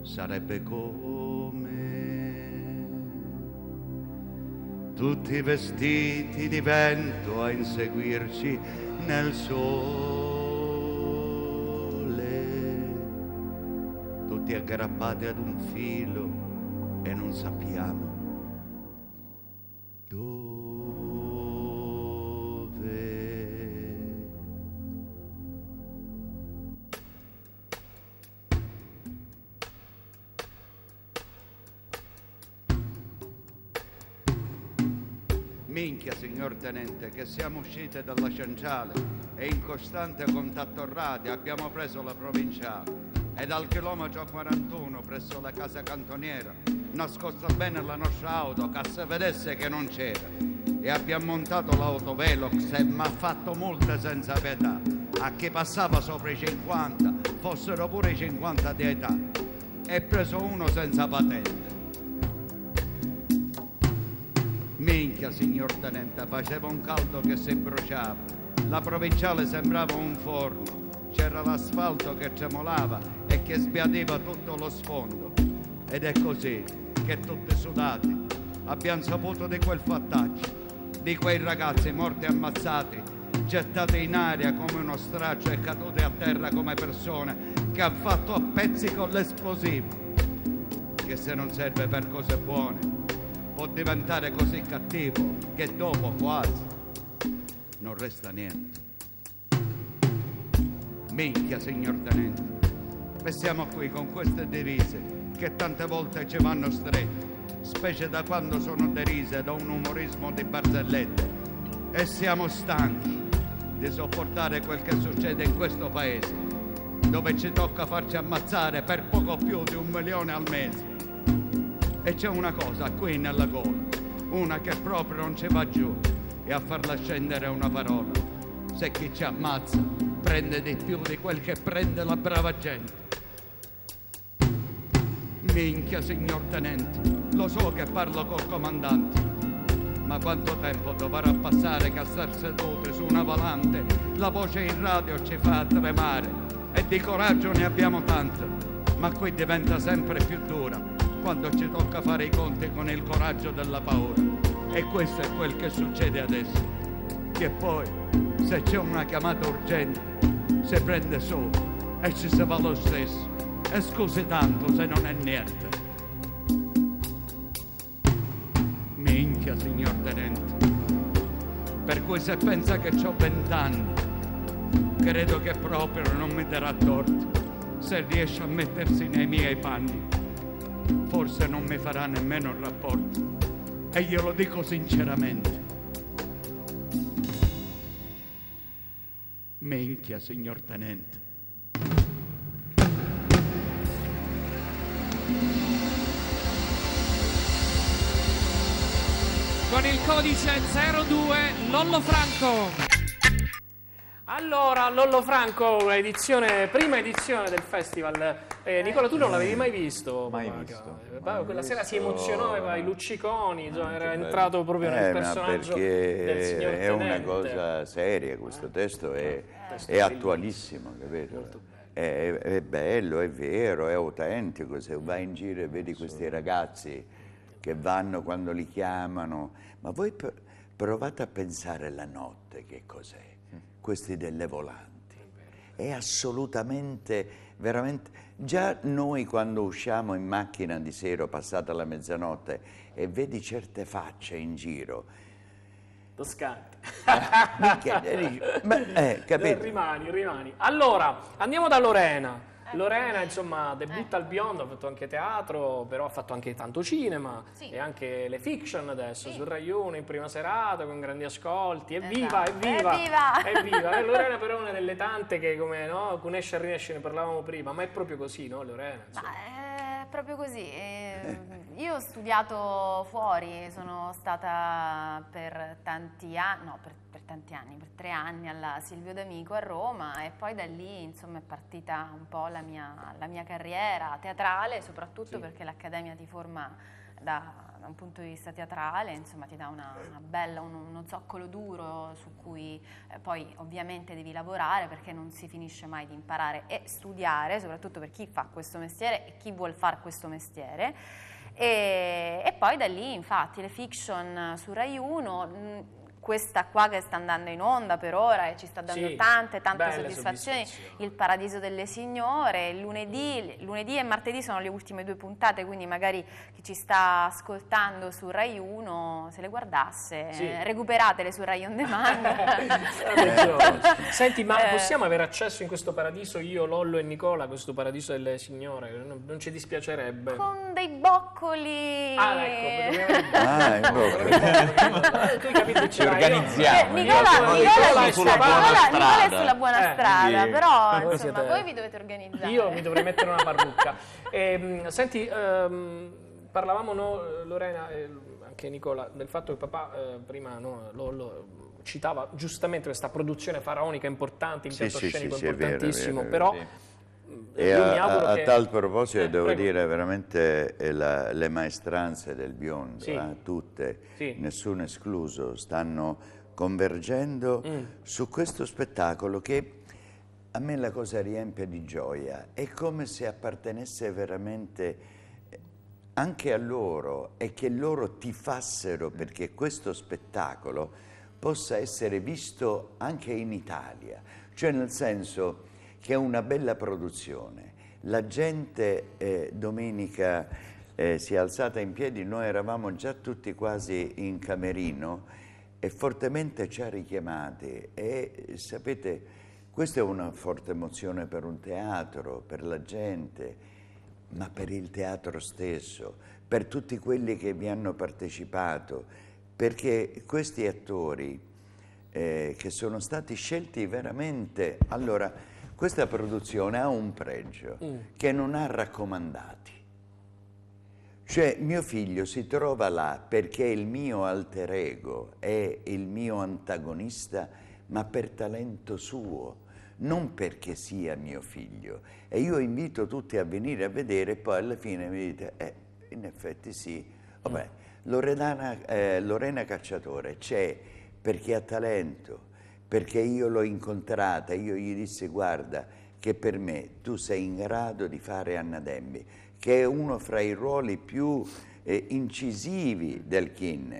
sarebbe come tutti vestiti di vento a inseguirci nel sole, tutti aggrappati ad un filo e non sappiamo Tenente, che siamo uscite dalla Cianciale e in costante contatto radio abbiamo preso la provinciale e dal chilometro 41 presso la casa cantoniera nascosta bene la nostra auto che se vedesse che non c'era e abbiamo montato l'autovelox e mi ha fatto molte senza pietà a chi passava sopra i 50 fossero pure i 50 di età e preso uno senza patente vecchia, signor tenente, faceva un caldo che si bruciava. La provinciale sembrava un forno, c'era l'asfalto che tremolava e che sbiadeva tutto lo sfondo. Ed è così che tutti sudati abbiamo saputo di quel fattaccio, di quei ragazzi morti e ammazzati, gettati in aria come uno straccio e caduti a terra come persone che hanno fatto a pezzi con l'esplosivo. Che se non serve per cose buone, può diventare così cattivo che dopo quasi non resta niente. Minchia, signor Tenente, e siamo qui con queste divise che tante volte ci vanno strette, specie da quando sono derise da un umorismo di barzellette. E siamo stanchi di sopportare quel che succede in questo paese, dove ci tocca farci ammazzare per poco più di un milione al mese. E c'è una cosa qui nella gola, una che proprio non ci va giù, e a farla scendere una parola. Se chi ci ammazza prende di più di quel che prende la brava gente. Minchia, signor tenente, lo so che parlo col comandante ma quanto tempo dovrà passare che a star sedute su una volante la voce in radio ci fa tremare e di coraggio ne abbiamo tanto, ma qui diventa sempre più dura quando ci tocca fare i conti con il coraggio della paura. E questo è quel che succede adesso. Che poi, se c'è una chiamata urgente, si prende solo e ci si va lo stesso. E scusi tanto se non è niente. Minchia, signor Tenente. Per cui se pensa che ho vent'anni, credo che proprio non mi darà torto se riesce a mettersi nei miei panni forse non mi farà nemmeno il rapporto. E glielo dico sinceramente. Menchia, signor Tenente. Con il codice 02 Lollo Franco. Allora, Lollo Franco, edizione, prima edizione del festival eh, Nicola, tu non l'avevi eh, mai visto? Mai Babaca. visto. Eh, mai Quella visto. sera si emozionò, aveva i lucciconi, ah, eh, era entrato proprio eh, nel personaggio perché È una cosa seria, questo testo è, testo è attualissimo, capito? È, è, bello, è vero, è autentico. Se vai in giro e vedi questi ragazzi che vanno quando li chiamano, ma voi provate a pensare la notte che cos'è, mm. questi delle volanti. È assolutamente, veramente Già noi quando usciamo in macchina di sera, passata la mezzanotte, e vedi certe facce in giro, lo ah, ma, eh, [laughs] capito? Rimani, rimani. Allora, andiamo da Lorena. Eh. Lorena, insomma, debutta eh. al biondo, ha fatto anche teatro, però ha fatto anche tanto cinema sì. e anche le fiction adesso sì. sul Rai 1 in prima serata con grandi ascolti. Evviva, esatto. evviva! Evviva! evviva. [laughs] E eh, Lorena però è una delle tante che come no, con Kunesh e Rinesh ne parlavamo prima, ma è proprio così, no Lorena? Insomma. Ma, eh proprio così. Ehm, eh, io ho studiato fuori, sono stata per tanti anni, no, per, per, tanti anni, per tre anni alla Silvio D'Amico a Roma e poi da lì insomma è partita un po' la mia, la mia carriera teatrale, soprattutto sì. perché l'Accademia ti forma da da un punto di vista teatrale, insomma, ti dà una, una bella, un, uno zoccolo duro su cui eh, poi ovviamente devi lavorare perché non si finisce mai di imparare e studiare, soprattutto per chi fa questo mestiere e chi vuole fare questo mestiere. E, e, poi da lì, infatti, le fiction su Rai 1 questa qua che sta andando in onda per ora e ci sta dando sì, tante tante soddisfazioni, soddisfazioni, Il Paradiso delle Signore, lunedì, lunedì, e martedì sono le ultime due puntate, quindi magari chi ci sta ascoltando su Rai 1 se le guardasse, sì. eh, recuperatele su Rai On Demand. [laughs] Senti, ma eh. possiamo avere accesso in questo paradiso io, Lollo e Nicola, questo paradiso delle Signore? Non, ci dispiacerebbe. Con dei boccoli. Ah, ecco, ah, tu hai capito, ci organizziamo. Nicola, Nicola, è sulla buona eh, strada, Nicola sulla buona strada però insomma, siete... voi vi dovete organizzare. Io mi dovrei mettere una parrucca. e, ehm, senti, um, parlavamo no, Lorena e anche Nicola del fatto che papà eh, prima no, lo, lo, citava giustamente questa produzione faraonica importante, in sì, certo sì, sì, importantissimo, è vero, è vero, però... È e a, a tal proposito eh, devo prego. dire veramente eh, la, le maestranze del biondo, sì. eh, tutte, sì. nessuno escluso, stanno convergendo mm. su questo spettacolo che a me la cosa riempie di gioia, è come se appartenesse veramente eh, anche a loro e che loro ti fassero mm. perché questo spettacolo possa essere visto anche in Italia, cioè nel senso che è una bella produzione. La gente eh, domenica eh, si è alzata in piedi, noi eravamo già tutti quasi in camerino e fortemente ci ha richiamati e sapete, questa è una forte emozione per un teatro, per la gente, ma per il teatro stesso, per tutti quelli che vi hanno partecipato, perché questi attori eh, che sono stati scelti veramente, allora, questa produzione ha un pregio mm. che non ha raccomandati. Cioè mio figlio si trova là perché il mio alter ego è il mio antagonista, ma per talento suo, non perché sia mio figlio. E io invito tutti a venire a vedere, e poi alla fine mi dite, eh, in effetti sì. Vabbè, mm. Loredana, eh, Lorena Cacciatore c'è perché ha talento, perché io l'ho incontrata, io gli dissi guarda che per me tu sei in grado di fare Anna Dembi, che è uno fra i ruoli più eh, incisivi del Kin.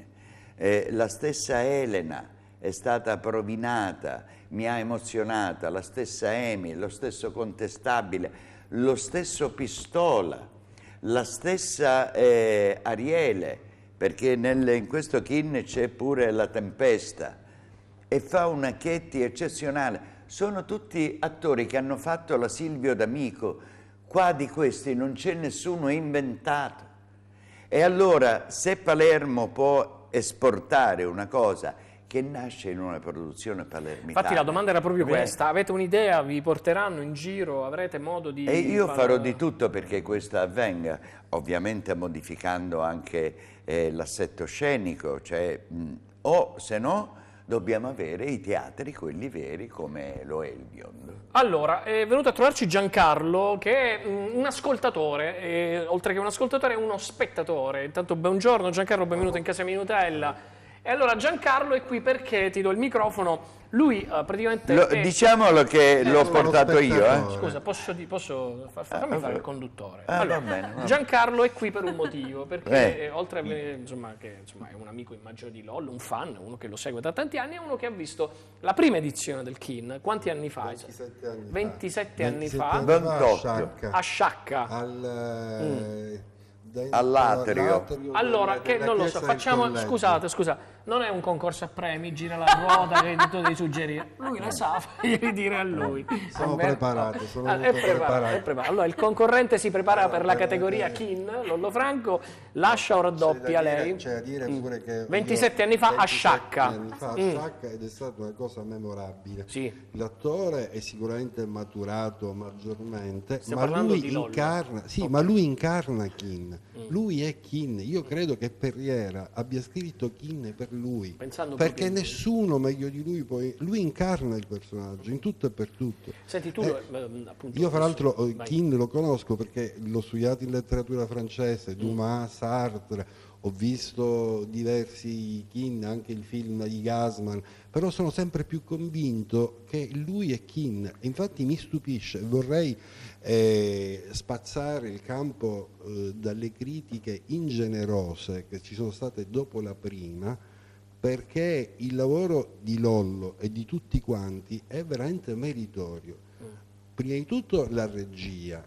Eh, la stessa Elena è stata provinata, mi ha emozionata, la stessa Emi, lo stesso contestabile, lo stesso Pistola, la stessa eh, Ariele, perché nel, in questo Kin c'è pure la tempesta e fa una Chetti eccezionale. Sono tutti attori che hanno fatto la Silvio D'Amico. Qua di questi non c'è nessuno inventato. E allora se Palermo può esportare una cosa che nasce in una produzione palermitana. Infatti la domanda era proprio questa, avete un'idea, vi porteranno in giro, avrete modo di... E io far... farò di tutto perché questo avvenga, ovviamente modificando anche eh, l'assetto scenico, cioè, mh, mm, o se no dobbiamo avere i teatri, quelli veri come lo Elbion. Allora, è venuto a trovarci Giancarlo, che è un ascoltatore, e, oltre che un ascoltatore è uno spettatore. Intanto buongiorno Giancarlo, benvenuto in Casa Minutella. E allora Giancarlo è qui perché ti do il microfono. Lui uh, praticamente... Lo, è... Diciamolo che eh, l'ho portato io. Eh. Scusa, posso, posso fammi ah, fare il conduttore. Ah, allora, va bene, va Giancarlo è qui per un motivo, [laughs] perché eh. eh. oltre a venire, insomma, che insomma, è un amico immagino di LOL, un fan, uno che lo segue da tanti anni, è uno che ha visto la prima edizione del Kin, quanti anni fa? 27 anni 27 fa. Anni 27 fa, 28. a Sciacca. Al... Eh, mm. All'atrio. allora, che non lo so, facciamo, scusate, scusate, non è un concorso a premi, gira la ruota che tu devi suggerire. Lui la sa, devi [laughs] dire a lui. Sono a preparato, sono ah, preparato, preparato. preparato. Allora, il concorrente si prepara per la categoria Kin, Lollo Franco, lascia o raddoppia dire, lei. C'è da dire mm. pure che... 27 anni fa a Sciacca. anni fa mm. a Sciacca ed è stata una cosa memorabile. Sì. L'attore è sicuramente maturato maggiormente, ma lui, incarna, sì, okay. ma lui incarna Kin. Mm. Lui è Kin. Io credo che Perriera abbia scritto Kin per lui, Pensando perché nessuno meglio di lui poi, lui incarna il personaggio in tutto e per tutto. Senti, tu, eh, eh mm, appunto, io fra l'altro eh, Kin lo conosco perché l'ho studiato in letteratura francese, mm. Dumas, Sartre, ho visto diversi Kin, anche il film di Gasman, però sono sempre più convinto che lui è Kin, infatti mi stupisce, vorrei eh, spazzare il campo eh, dalle critiche ingenerose che ci sono state dopo la prima, perché il lavoro di Lollo e di tutti quanti è veramente meritorio. Mm. Prima di tutto la regia,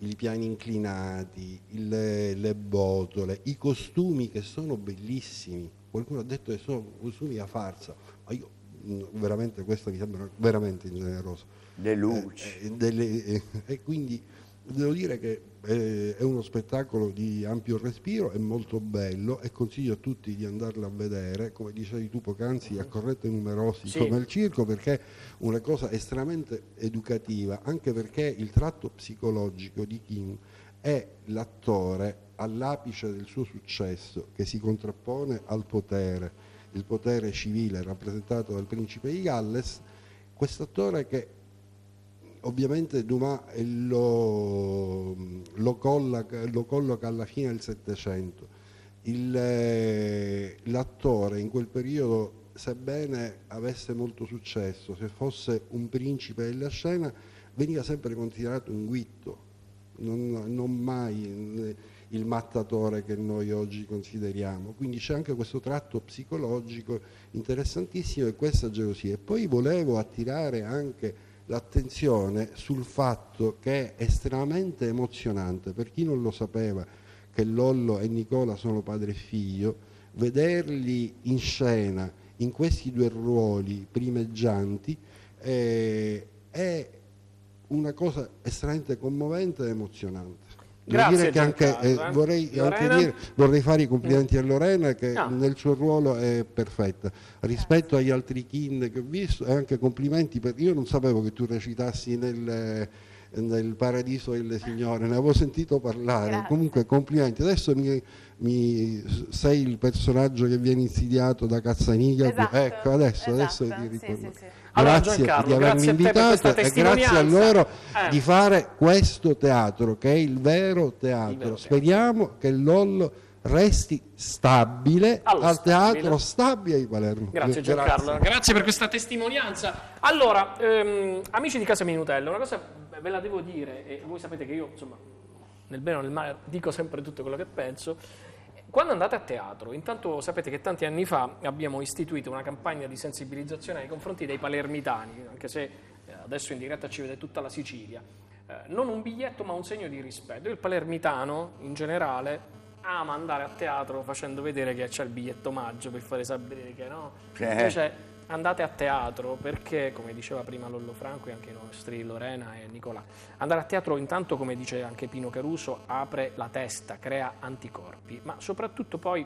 i piani inclinati, le, le botole, i costumi che sono bellissimi. Qualcuno ha detto che sono costumi a farsa, ma io mm, veramente questo mi sembra veramente ingeneroso. Le luci. Eh, eh delle, eh, e quindi devo dire che è uno spettacolo di ampio respiro, è molto bello e consiglio a tutti di andarlo a vedere, come dicevi tu poc'anzi, a corrette numerosi sì. come il circo, perché è una cosa estremamente educativa, anche perché il tratto psicologico di Kim è l'attore all'apice del suo successo che si contrappone al potere, il potere civile rappresentato dal principe di Galles, quest'attore che ovviamente Dumas eh, lo, lo, colla, lo, colloca alla fine del Settecento. Eh, l'attore in quel periodo, sebbene avesse molto successo, se fosse un principe della scena, veniva sempre considerato un guitto, non, non mai eh, il mattatore che noi oggi consideriamo. Quindi c'è anche questo tratto psicologico interessantissimo e questa gelosia. E poi volevo attirare anche l'attenzione sul fatto che è estremamente emozionante per chi non lo sapeva che Lollo e Nicola sono padre e figlio, vederli in scena in questi due ruoli primeggianti eh, è una cosa estremamente commovente e emozionante. Grazie, anche, eh, eh, vorrei, dire, vorrei, fare i complimenti a Lorena che no. nel suo ruolo è perfetta. Rispetto agli altri kin che ho visto, anche complimenti per... Io non sapevo che tu recitassi nel del paradiso delle Signore, ne avevo sentito parlare, Grazie. comunque complimenti. Adesso mi, mi, sei il personaggio che viene insidiato da Cazzaniga, esatto, ecco adesso, esatto. adesso ti ricordo. Sì, sì, sì. grazie Giancarlo, di avermi invitato e grazie a loro eh. di fare questo teatro che è il vero teatro. Il vero Speriamo teatro. che Lollo resti stabile Allo al teatro stabile di Palermo. Grazie Giancarlo, grazie. grazie per questa testimonianza. Allora, ehm, amici di Casa Minutello, una cosa eh, ve la devo dire, e voi sapete che io, insomma, nel bene o nel male, dico sempre tutto quello che penso. Quando andate a teatro, intanto sapete che tanti anni fa abbiamo istituito una campagna di sensibilizzazione nei confronti dei palermitani, anche se eh, adesso in diretta ci vede tutta la Sicilia. Eh, non un biglietto ma un segno di rispetto. Il palermitano in generale ama andare a teatro facendo vedere che c'è il biglietto omaggio per fare sapere che no. Invece andate a teatro perché, come diceva prima Lollo Franco e anche i nostri Lorena e Nicola, andare a teatro intanto, come dice anche Pino Caruso, apre la testa, crea anticorpi, ma soprattutto poi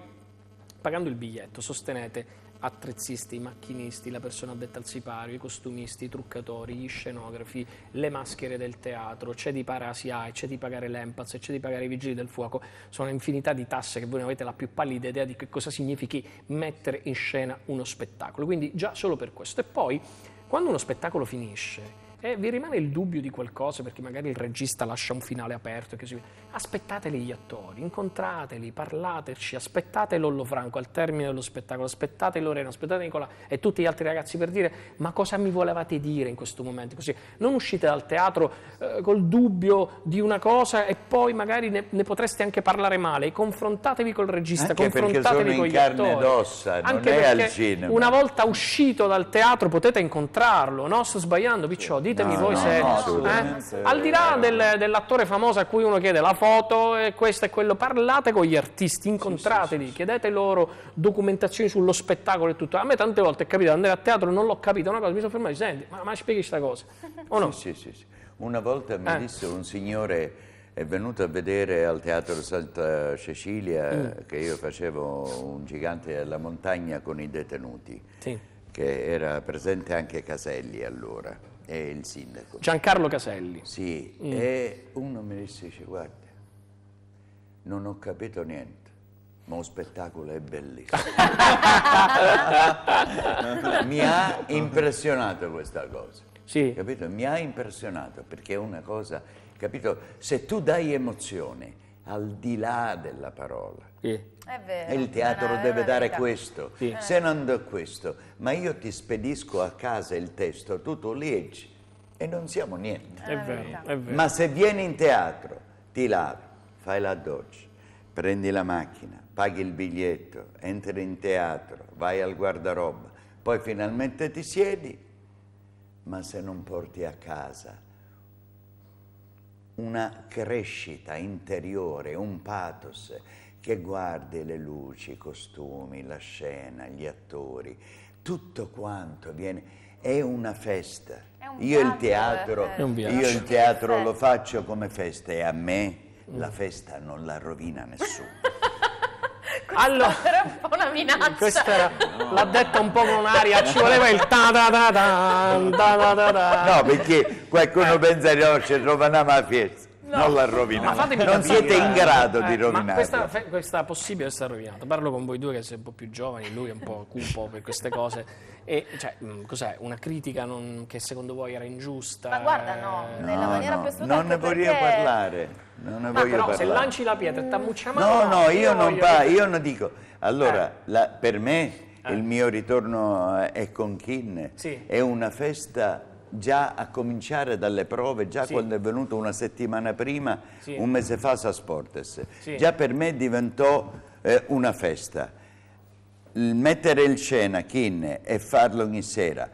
pagando il biglietto sostenete attrezzisti, i macchinisti, la persona detta al sipario, i costumisti, i truccatori, gli scenografi, le maschere del teatro, c'è di pagare ah, c'è di pagare l'Empaz, c'è di pagare i vigili del fuoco, sono infinità di tasse che voi non avete la più pallida idea di che cosa significhi mettere in scena uno spettacolo, quindi già solo per questo. E poi quando uno spettacolo finisce, eh, vi rimane il dubbio di qualcosa perché magari il regista lascia un finale aperto e così via. Aspettateli gli attori, incontrateli, parlateci, aspettate Lollo Franco al termine dello spettacolo, aspettate Lorena, aspettate Nicola e tutti gli altri ragazzi per dire ma cosa mi volevate dire in questo momento così. Non uscite dal teatro eh, col dubbio di una cosa e poi magari ne, ne potreste anche parlare male. Confrontatevi col regista, anche confrontatevi con gli carne attori. D'ossa, non anche è al cinema. Una volta uscito dal teatro potete incontrarlo, no? Sto sbagliando, Picciò, ditemi no, voi no, se... No, eh? Al di là del, dell'attore famoso a cui uno chiede la foto e eh, questo e quello, parlate con gli artisti, incontrateli, sì, sì, chiedete loro documentazioni sullo spettacolo e tutto. A me tante volte è capito andare a teatro e non l'ho capito una cosa, mi sono fermato e senti, ma, ma spieghi questa cosa, o no? Sì, sì, sì. Una volta mi eh. disse un signore è venuto a vedere al Teatro Santa Cecilia mm. che io facevo un gigante alla montagna con i detenuti, sì. che era presente anche Caselli allora è il sindaco. Giancarlo Caselli. Sì, mm. e uno mi disse, dice, guarda, non ho capito niente. Ma lo spettacolo è bellissimo. [laughs] mi ha impressionato questa cosa. Sì. Capito? Mi ha impressionato perché è una cosa, capito? Se tu dai emozione, al di là della parola. Sì. È vero. E il teatro deve dare verità. questo. Sì. Eh. Se non do questo, ma io ti spedisco a casa il testo, tu tu leggi e non siamo niente. È vero, eh, è vero. Ma se vieni in teatro, ti lavi, fai la doccia, prendi la macchina, paghi il biglietto, entri in teatro, vai al guardaroba, poi finalmente ti siedi, ma se non porti a casa una crescita interiore, un pathos che guardi le luci, i costumi, la scena, gli attori, tutto quanto viene è una festa. È un io, il teatro, eh, io il teatro lo faccio come festa e a me mm. la festa non la rovina nessuno. [laughs] allora, era un po' una minaccia. Era, L'ha detto un po' con un'aria, ci voleva il ta ta ta ta ta ta ta. No, perché qualcuno pensa che no, ci trova una mafia non l'ha rovinato. non siete in grado eh, di rovinare. Questa, questa possibile sta rovinata. Parlo con voi due che siete un po' più giovani, lui è un po' cupo per queste cose. E, cioè, mh, mm, cos'è? Una critica non, che secondo voi era ingiusta? Ma guarda, no, eh, nella no, maniera più assoluta. Non ne voglio perché... parlare. Non ne ma voglio però, parlare. se lanci la pietra e t'ammuccia No, no, io, non parlo, io non dico. Allora, eh. la, per me eh. il mio ritorno è con Kin sì. è una festa già a cominciare dalle prove, già sì. quando è venuto una settimana prima, sì. un mese fa a Sportes, Sì. Già per me diventò eh, una festa. Il mettere il cena, Kinne, e farlo ogni sera,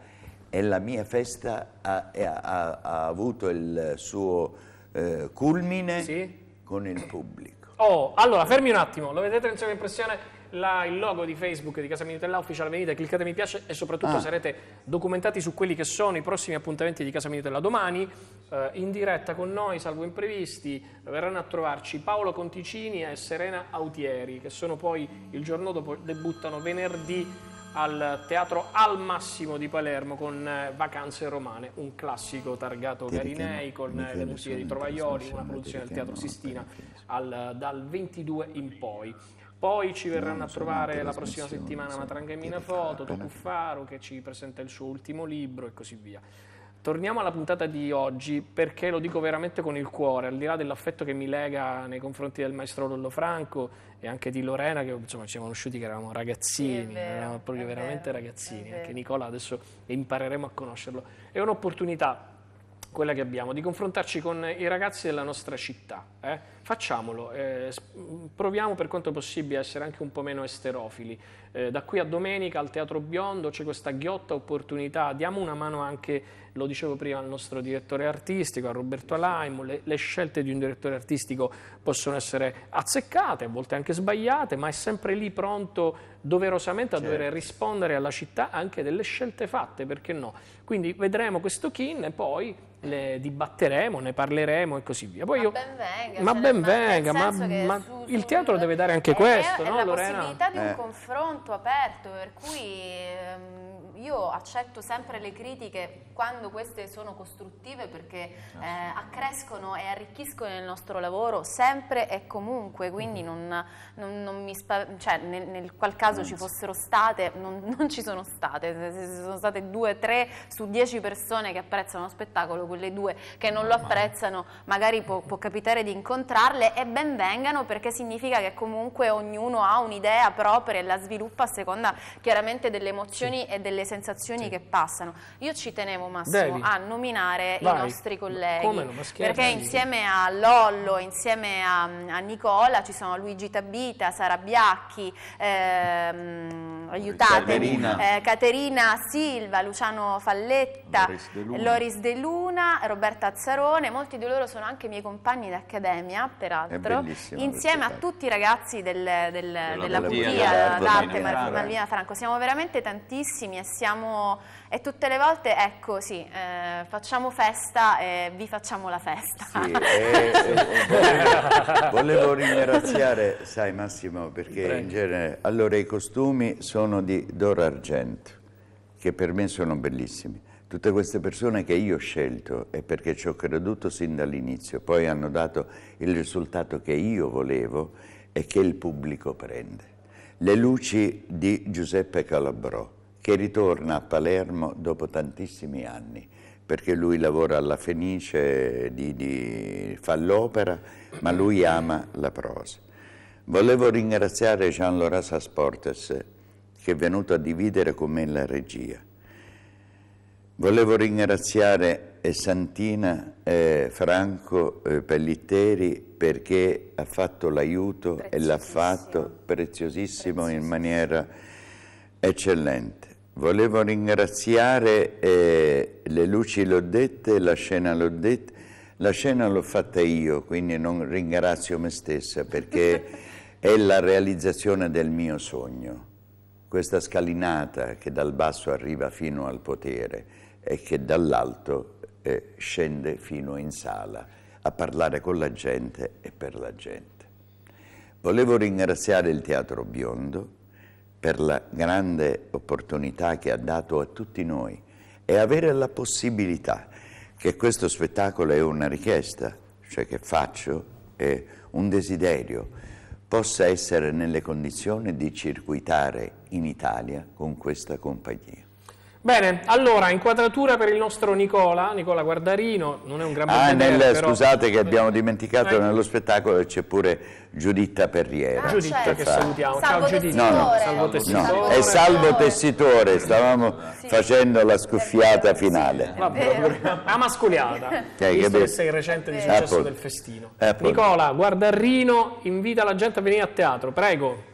e la mia festa ha, ha, ha avuto il suo eh, culmine con il pubblico. Oh, allora, fermi un attimo, lo vedete, non c'è l'impressione la, il logo di Facebook di Casa Minutella Ufficiale, venite, cliccate mi piace e soprattutto ah. sarete documentati su quelli che sono i prossimi appuntamenti di Casa Minutella. Domani eh, in diretta con noi, salvo imprevisti, verranno a trovarci Paolo Conticini e Serena Autieri, che sono poi il giorno dopo, debuttano venerdì al Teatro Al Massimo di Palermo con eh, Vacanze Romane, un classico targato Garinei con eh, le musiche di Trovaioli, una produzione del Teatro Sistina al, dal 22 in poi. Poi ci verranno a trovare la prossima settimana Matranga e Foto, Tocuffaro che ci presenta il suo ultimo libro e così via. Torniamo alla puntata di oggi perché lo dico veramente con il cuore, al di là dell'affetto che mi lega nei confronti del maestro Lollo Franco e anche di Lorena che insomma ci siamo conosciuti che eravamo ragazzini, sì, vero, eravamo proprio veramente vero, ragazzini, anche Nicola adesso impareremo a conoscerlo. È un'opportunità quella che abbiamo di confrontarci con i ragazzi della nostra città. Eh? facciamolo, eh, mm, proviamo per quanto possibile a essere anche un po' meno esterofili. Eh, da qui a domenica al Teatro Biondo c'è questa ghiotta opportunità, diamo una mano anche, lo dicevo prima, al nostro direttore artistico, a Roberto Alaimo, le, le scelte di un direttore artistico possono essere azzeccate, a volte anche sbagliate, ma è sempre lì pronto doverosamente a certo. dover rispondere alla città anche delle scelte fatte, perché no? Quindi vedremo questo kin e poi le dibatteremo, ne parleremo e così via. Poi ma ben venga, ma ben venga, ma, ma su, il teatro su, deve dare anche questo, è, no, è la Lorena? possibilità di un eh. confronto aperto, per cui ehm, io accetto sempre le critiche quando queste sono costruttive perché certo. eh, accrescono e arricchiscono il nostro lavoro sempre e comunque, quindi mm-hmm. non, non, non mi spav- cioè, nel, nel, qual caso ci mm. fossero state, non, non ci sono state, se, se sono state due, tre su dieci persone che apprezzano lo spettacolo, quelle due che non lo apprezzano magari può, può capitare di incontrarle e ben vengano perché significa che comunque ognuno ha un'idea propria e la sviluppa a seconda chiaramente delle emozioni sì. e delle sensazioni sì. che passano. Io ci tenevo Massimo Devi. a nominare Vai. i nostri colleghi, no, perché insieme a Lollo, insieme a, a, Nicola ci sono Luigi Tabita, Sara Biacchi, ehm, aiutatemi, eh, Caterina Silva, Luciano Falletta, Loris De Luna, Loris De Luna Roberta Azzarone, molti di loro sono anche miei compagni d'accademia, peraltro, insieme a tutti i ragazzi del, del, della, della Butia, Dante, Marina Franco, siamo veramente tantissimi assieme siamo, e tutte le volte, ecco sì, eh, facciamo festa e vi facciamo la festa. Sì, eh, eh, eh volevo, ringraziare, sai Massimo, perché Prego. in genere, allora i costumi sono di Dora Argento, che per me sono bellissimi. Tutte queste persone che io ho scelto e perché ci ho creduto sin dall'inizio, poi hanno dato il risultato che io volevo e che il pubblico prende. Le luci di Giuseppe Calabrò, che ritorna a Palermo dopo tantissimi anni, perché lui lavora alla Fenice, di, di, fa l'opera, ma lui ama la prosa. Volevo ringraziare Jean-Laurent Sasportes, che è venuto a dividere con me la regia. Volevo ringraziare eh, Santina eh, Franco eh, Pellitteri perché ha fatto l'aiuto e l'ha fatto preziosissimo in maniera eccellente. Volevo ringraziare eh, le luci l'ho dette, la scena l'ho detta, la scena l'ho fatta io, quindi non ringrazio me stessa perché [laughs] è la realizzazione del mio sogno. Questa scalinata che dal basso arriva fino al potere e che dall'alto eh, scende fino in sala a parlare con la gente e per la gente. Volevo ringraziare il Teatro Biondo, per la grande opportunità che ha dato a tutti noi e avere la possibilità che questo spettacolo è una richiesta, cioè che faccio, è un desiderio, possa essere nelle condizioni di circuitare in Italia con questa compagnia. Bene, allora, inquadratura per il nostro Nicola, Nicola Guardarino, non è un gran ah, vedere, nel, però... Scusate che abbiamo dimenticato, eh. nello spettacolo c'è pure Giuditta Perriera. Ah, Giuditta certo. che salutiamo, salvo ciao Giuditta. No, no, salvo tessitore. No, è Salvo Tessitore, stavamo sì. facendo la scuffiata finale. La mascoliata, [laughs] eh, visto che sei recente di successo Apple. del festino. Apple. Nicola Guardarino invita la gente a venire a teatro, prego.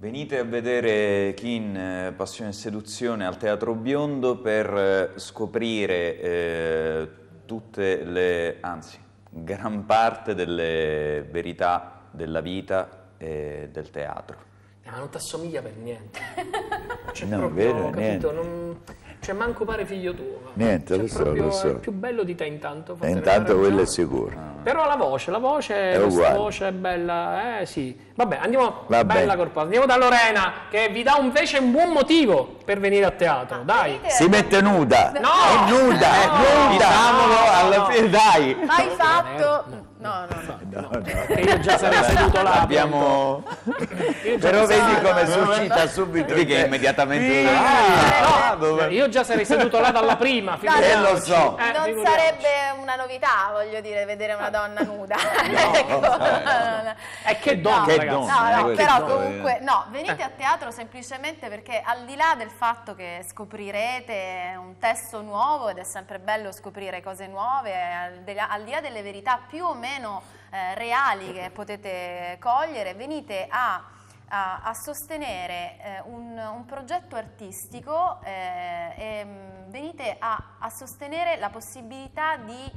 Venite a vedere Kin, eh, Passione e Seduzione al Teatro Biondo per eh, scoprire eh, tutte le, anzi, gran parte delle verità della vita e del teatro. No, ah, non ti assomiglia per niente. [laughs] Cioè, no, proprio, vero, capito, non, cioè, manco pare figlio tuo. Niente, cioè, lo so, lo so. È più bello di te intanto. E intanto quello è sicuro. Ah. Però la voce, la voce è, la voce è bella, eh sì. Vabbè, andiamo, Va bella corpata. Andiamo da Lorena, che vi dà invece un buon motivo per venire a teatro, ah, dai. Si mette nuda. No! È nuda, no, è nuda. No, no, alla fine, dai. Hai fatto... No, no, no. Io già sarei seduto là. Abbiamo... Però vedi come suscita subito Vedi che immediatamente... Sì. Eh, ah, dove... Eh, io già sarei seduto là dalla prima. eh, lo so. Eh, non figuriamoci. sarebbe una novità, voglio dire, vedere una donna nuda. [laughs] E ecco. eh, che donna, che donna però comunque... No, venite a teatro semplicemente perché al di là del fatto che scoprirete un testo nuovo ed è sempre bello scoprire cose nuove, al di là delle verità più o meno meno eh, reali che potete cogliere, venite a, a, a sostenere eh, un, un, progetto artistico eh, e mm, venite a, a sostenere la possibilità di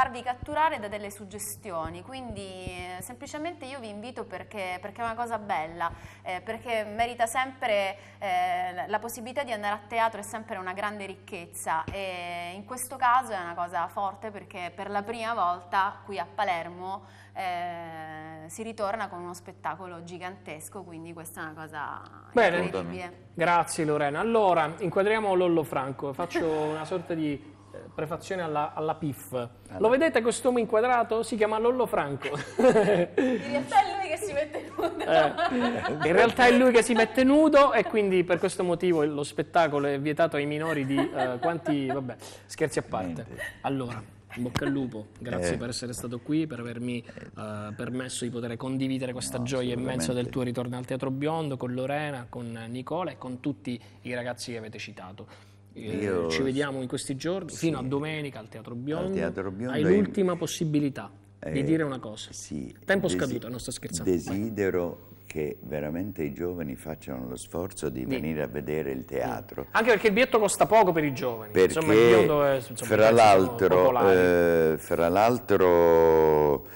farvi catturare da delle suggestioni, quindi eh, semplicemente io vi invito perché, perché è una cosa bella, eh, perché merita sempre eh, la possibilità di andare a teatro è sempre una grande ricchezza e in questo caso è una cosa forte perché per la prima volta qui a Palermo eh, si ritorna con uno spettacolo gigantesco, quindi questa è una cosa Bene. incredibile. Grazie Lorena. Allora, inquadriamo Lollo Franco, faccio [laughs] una sorta di prefazione alla, alla PIF. Allora. Eh lo vedete questo uomo inquadrato? Si chiama Lollo Franco. in realtà è lui che si mette nudo. Eh, in realtà è lui che si mette nudo e quindi per questo motivo lo spettacolo è vietato ai minori di eh, quanti... Vabbè, scherzi a parte. Allora, in bocca al lupo, grazie eh. per essere stato qui, per avermi eh, permesso di poter condividere questa no, gioia immensa del tuo ritorno al Teatro Biondo con Lorena, con Nicola e con tutti i ragazzi che avete citato. Io... Eh, ci vediamo in questi giorni, sì. fino a domenica al Teatro Biondo. Al Teatro Biondo hai l'ultima in... possibilità eh, di dire una cosa. Sì, Tempo desi... scaduto, non sto scherzando. Desidero Vai. che veramente i giovani facciano lo sforzo di, di... venire a vedere il teatro. Sì. Anche perché il biglietto costa poco per i giovani. Perché, insomma, il biondo è... Insomma, fra l'altro, eh, fra l'altro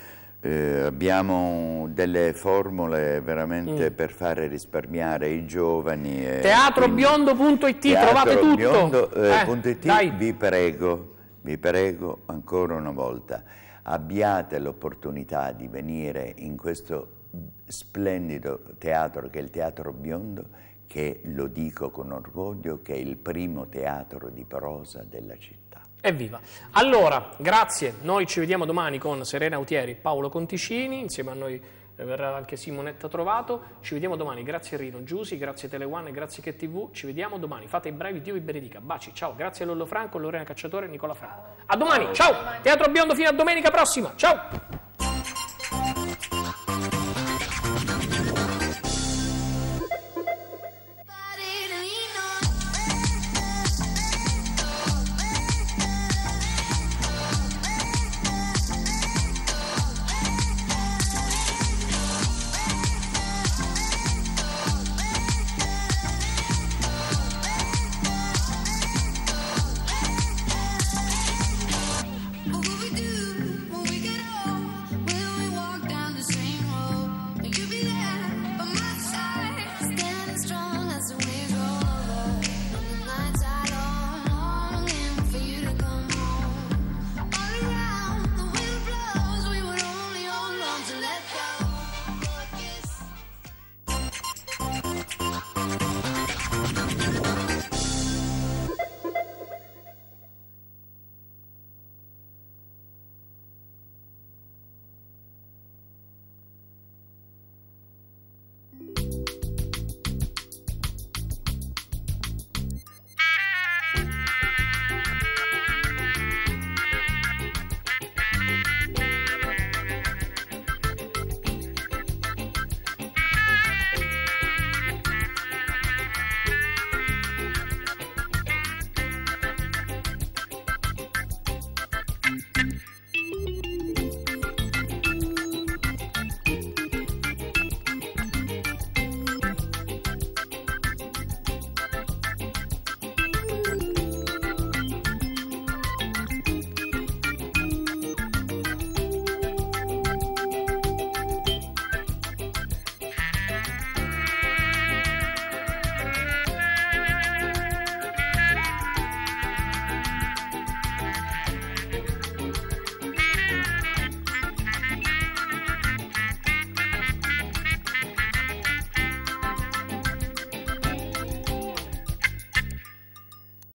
eh, abbiamo delle formule veramente mm. per fare risparmiare i giovani. Teatrobiondo.it, trovate tutto. Teatrobiondo.it, eh, eh vi prego, vi prego ancora una volta, abbiate l'opportunità di venire in questo splendido teatro che è il Teatro Biondo, che lo dico con orgoglio, che è il primo teatro di prosa della città. Evviva! Allora, grazie, noi ci vediamo domani con Serena Autieri, Paolo Conticini, insieme a noi eh, verrà anche Simonetta Trovato, ci vediamo domani, grazie Rino Giusi, grazie Teleone, grazie Che TV, ci vediamo domani, fate i brevi, Dio vi benedica, baci, ciao, grazie a Lollo Franco, Lorena Cacciatore e Nicola Franco. A domani, ciao! Teatro Biondo fino a domenica prossima, ciao!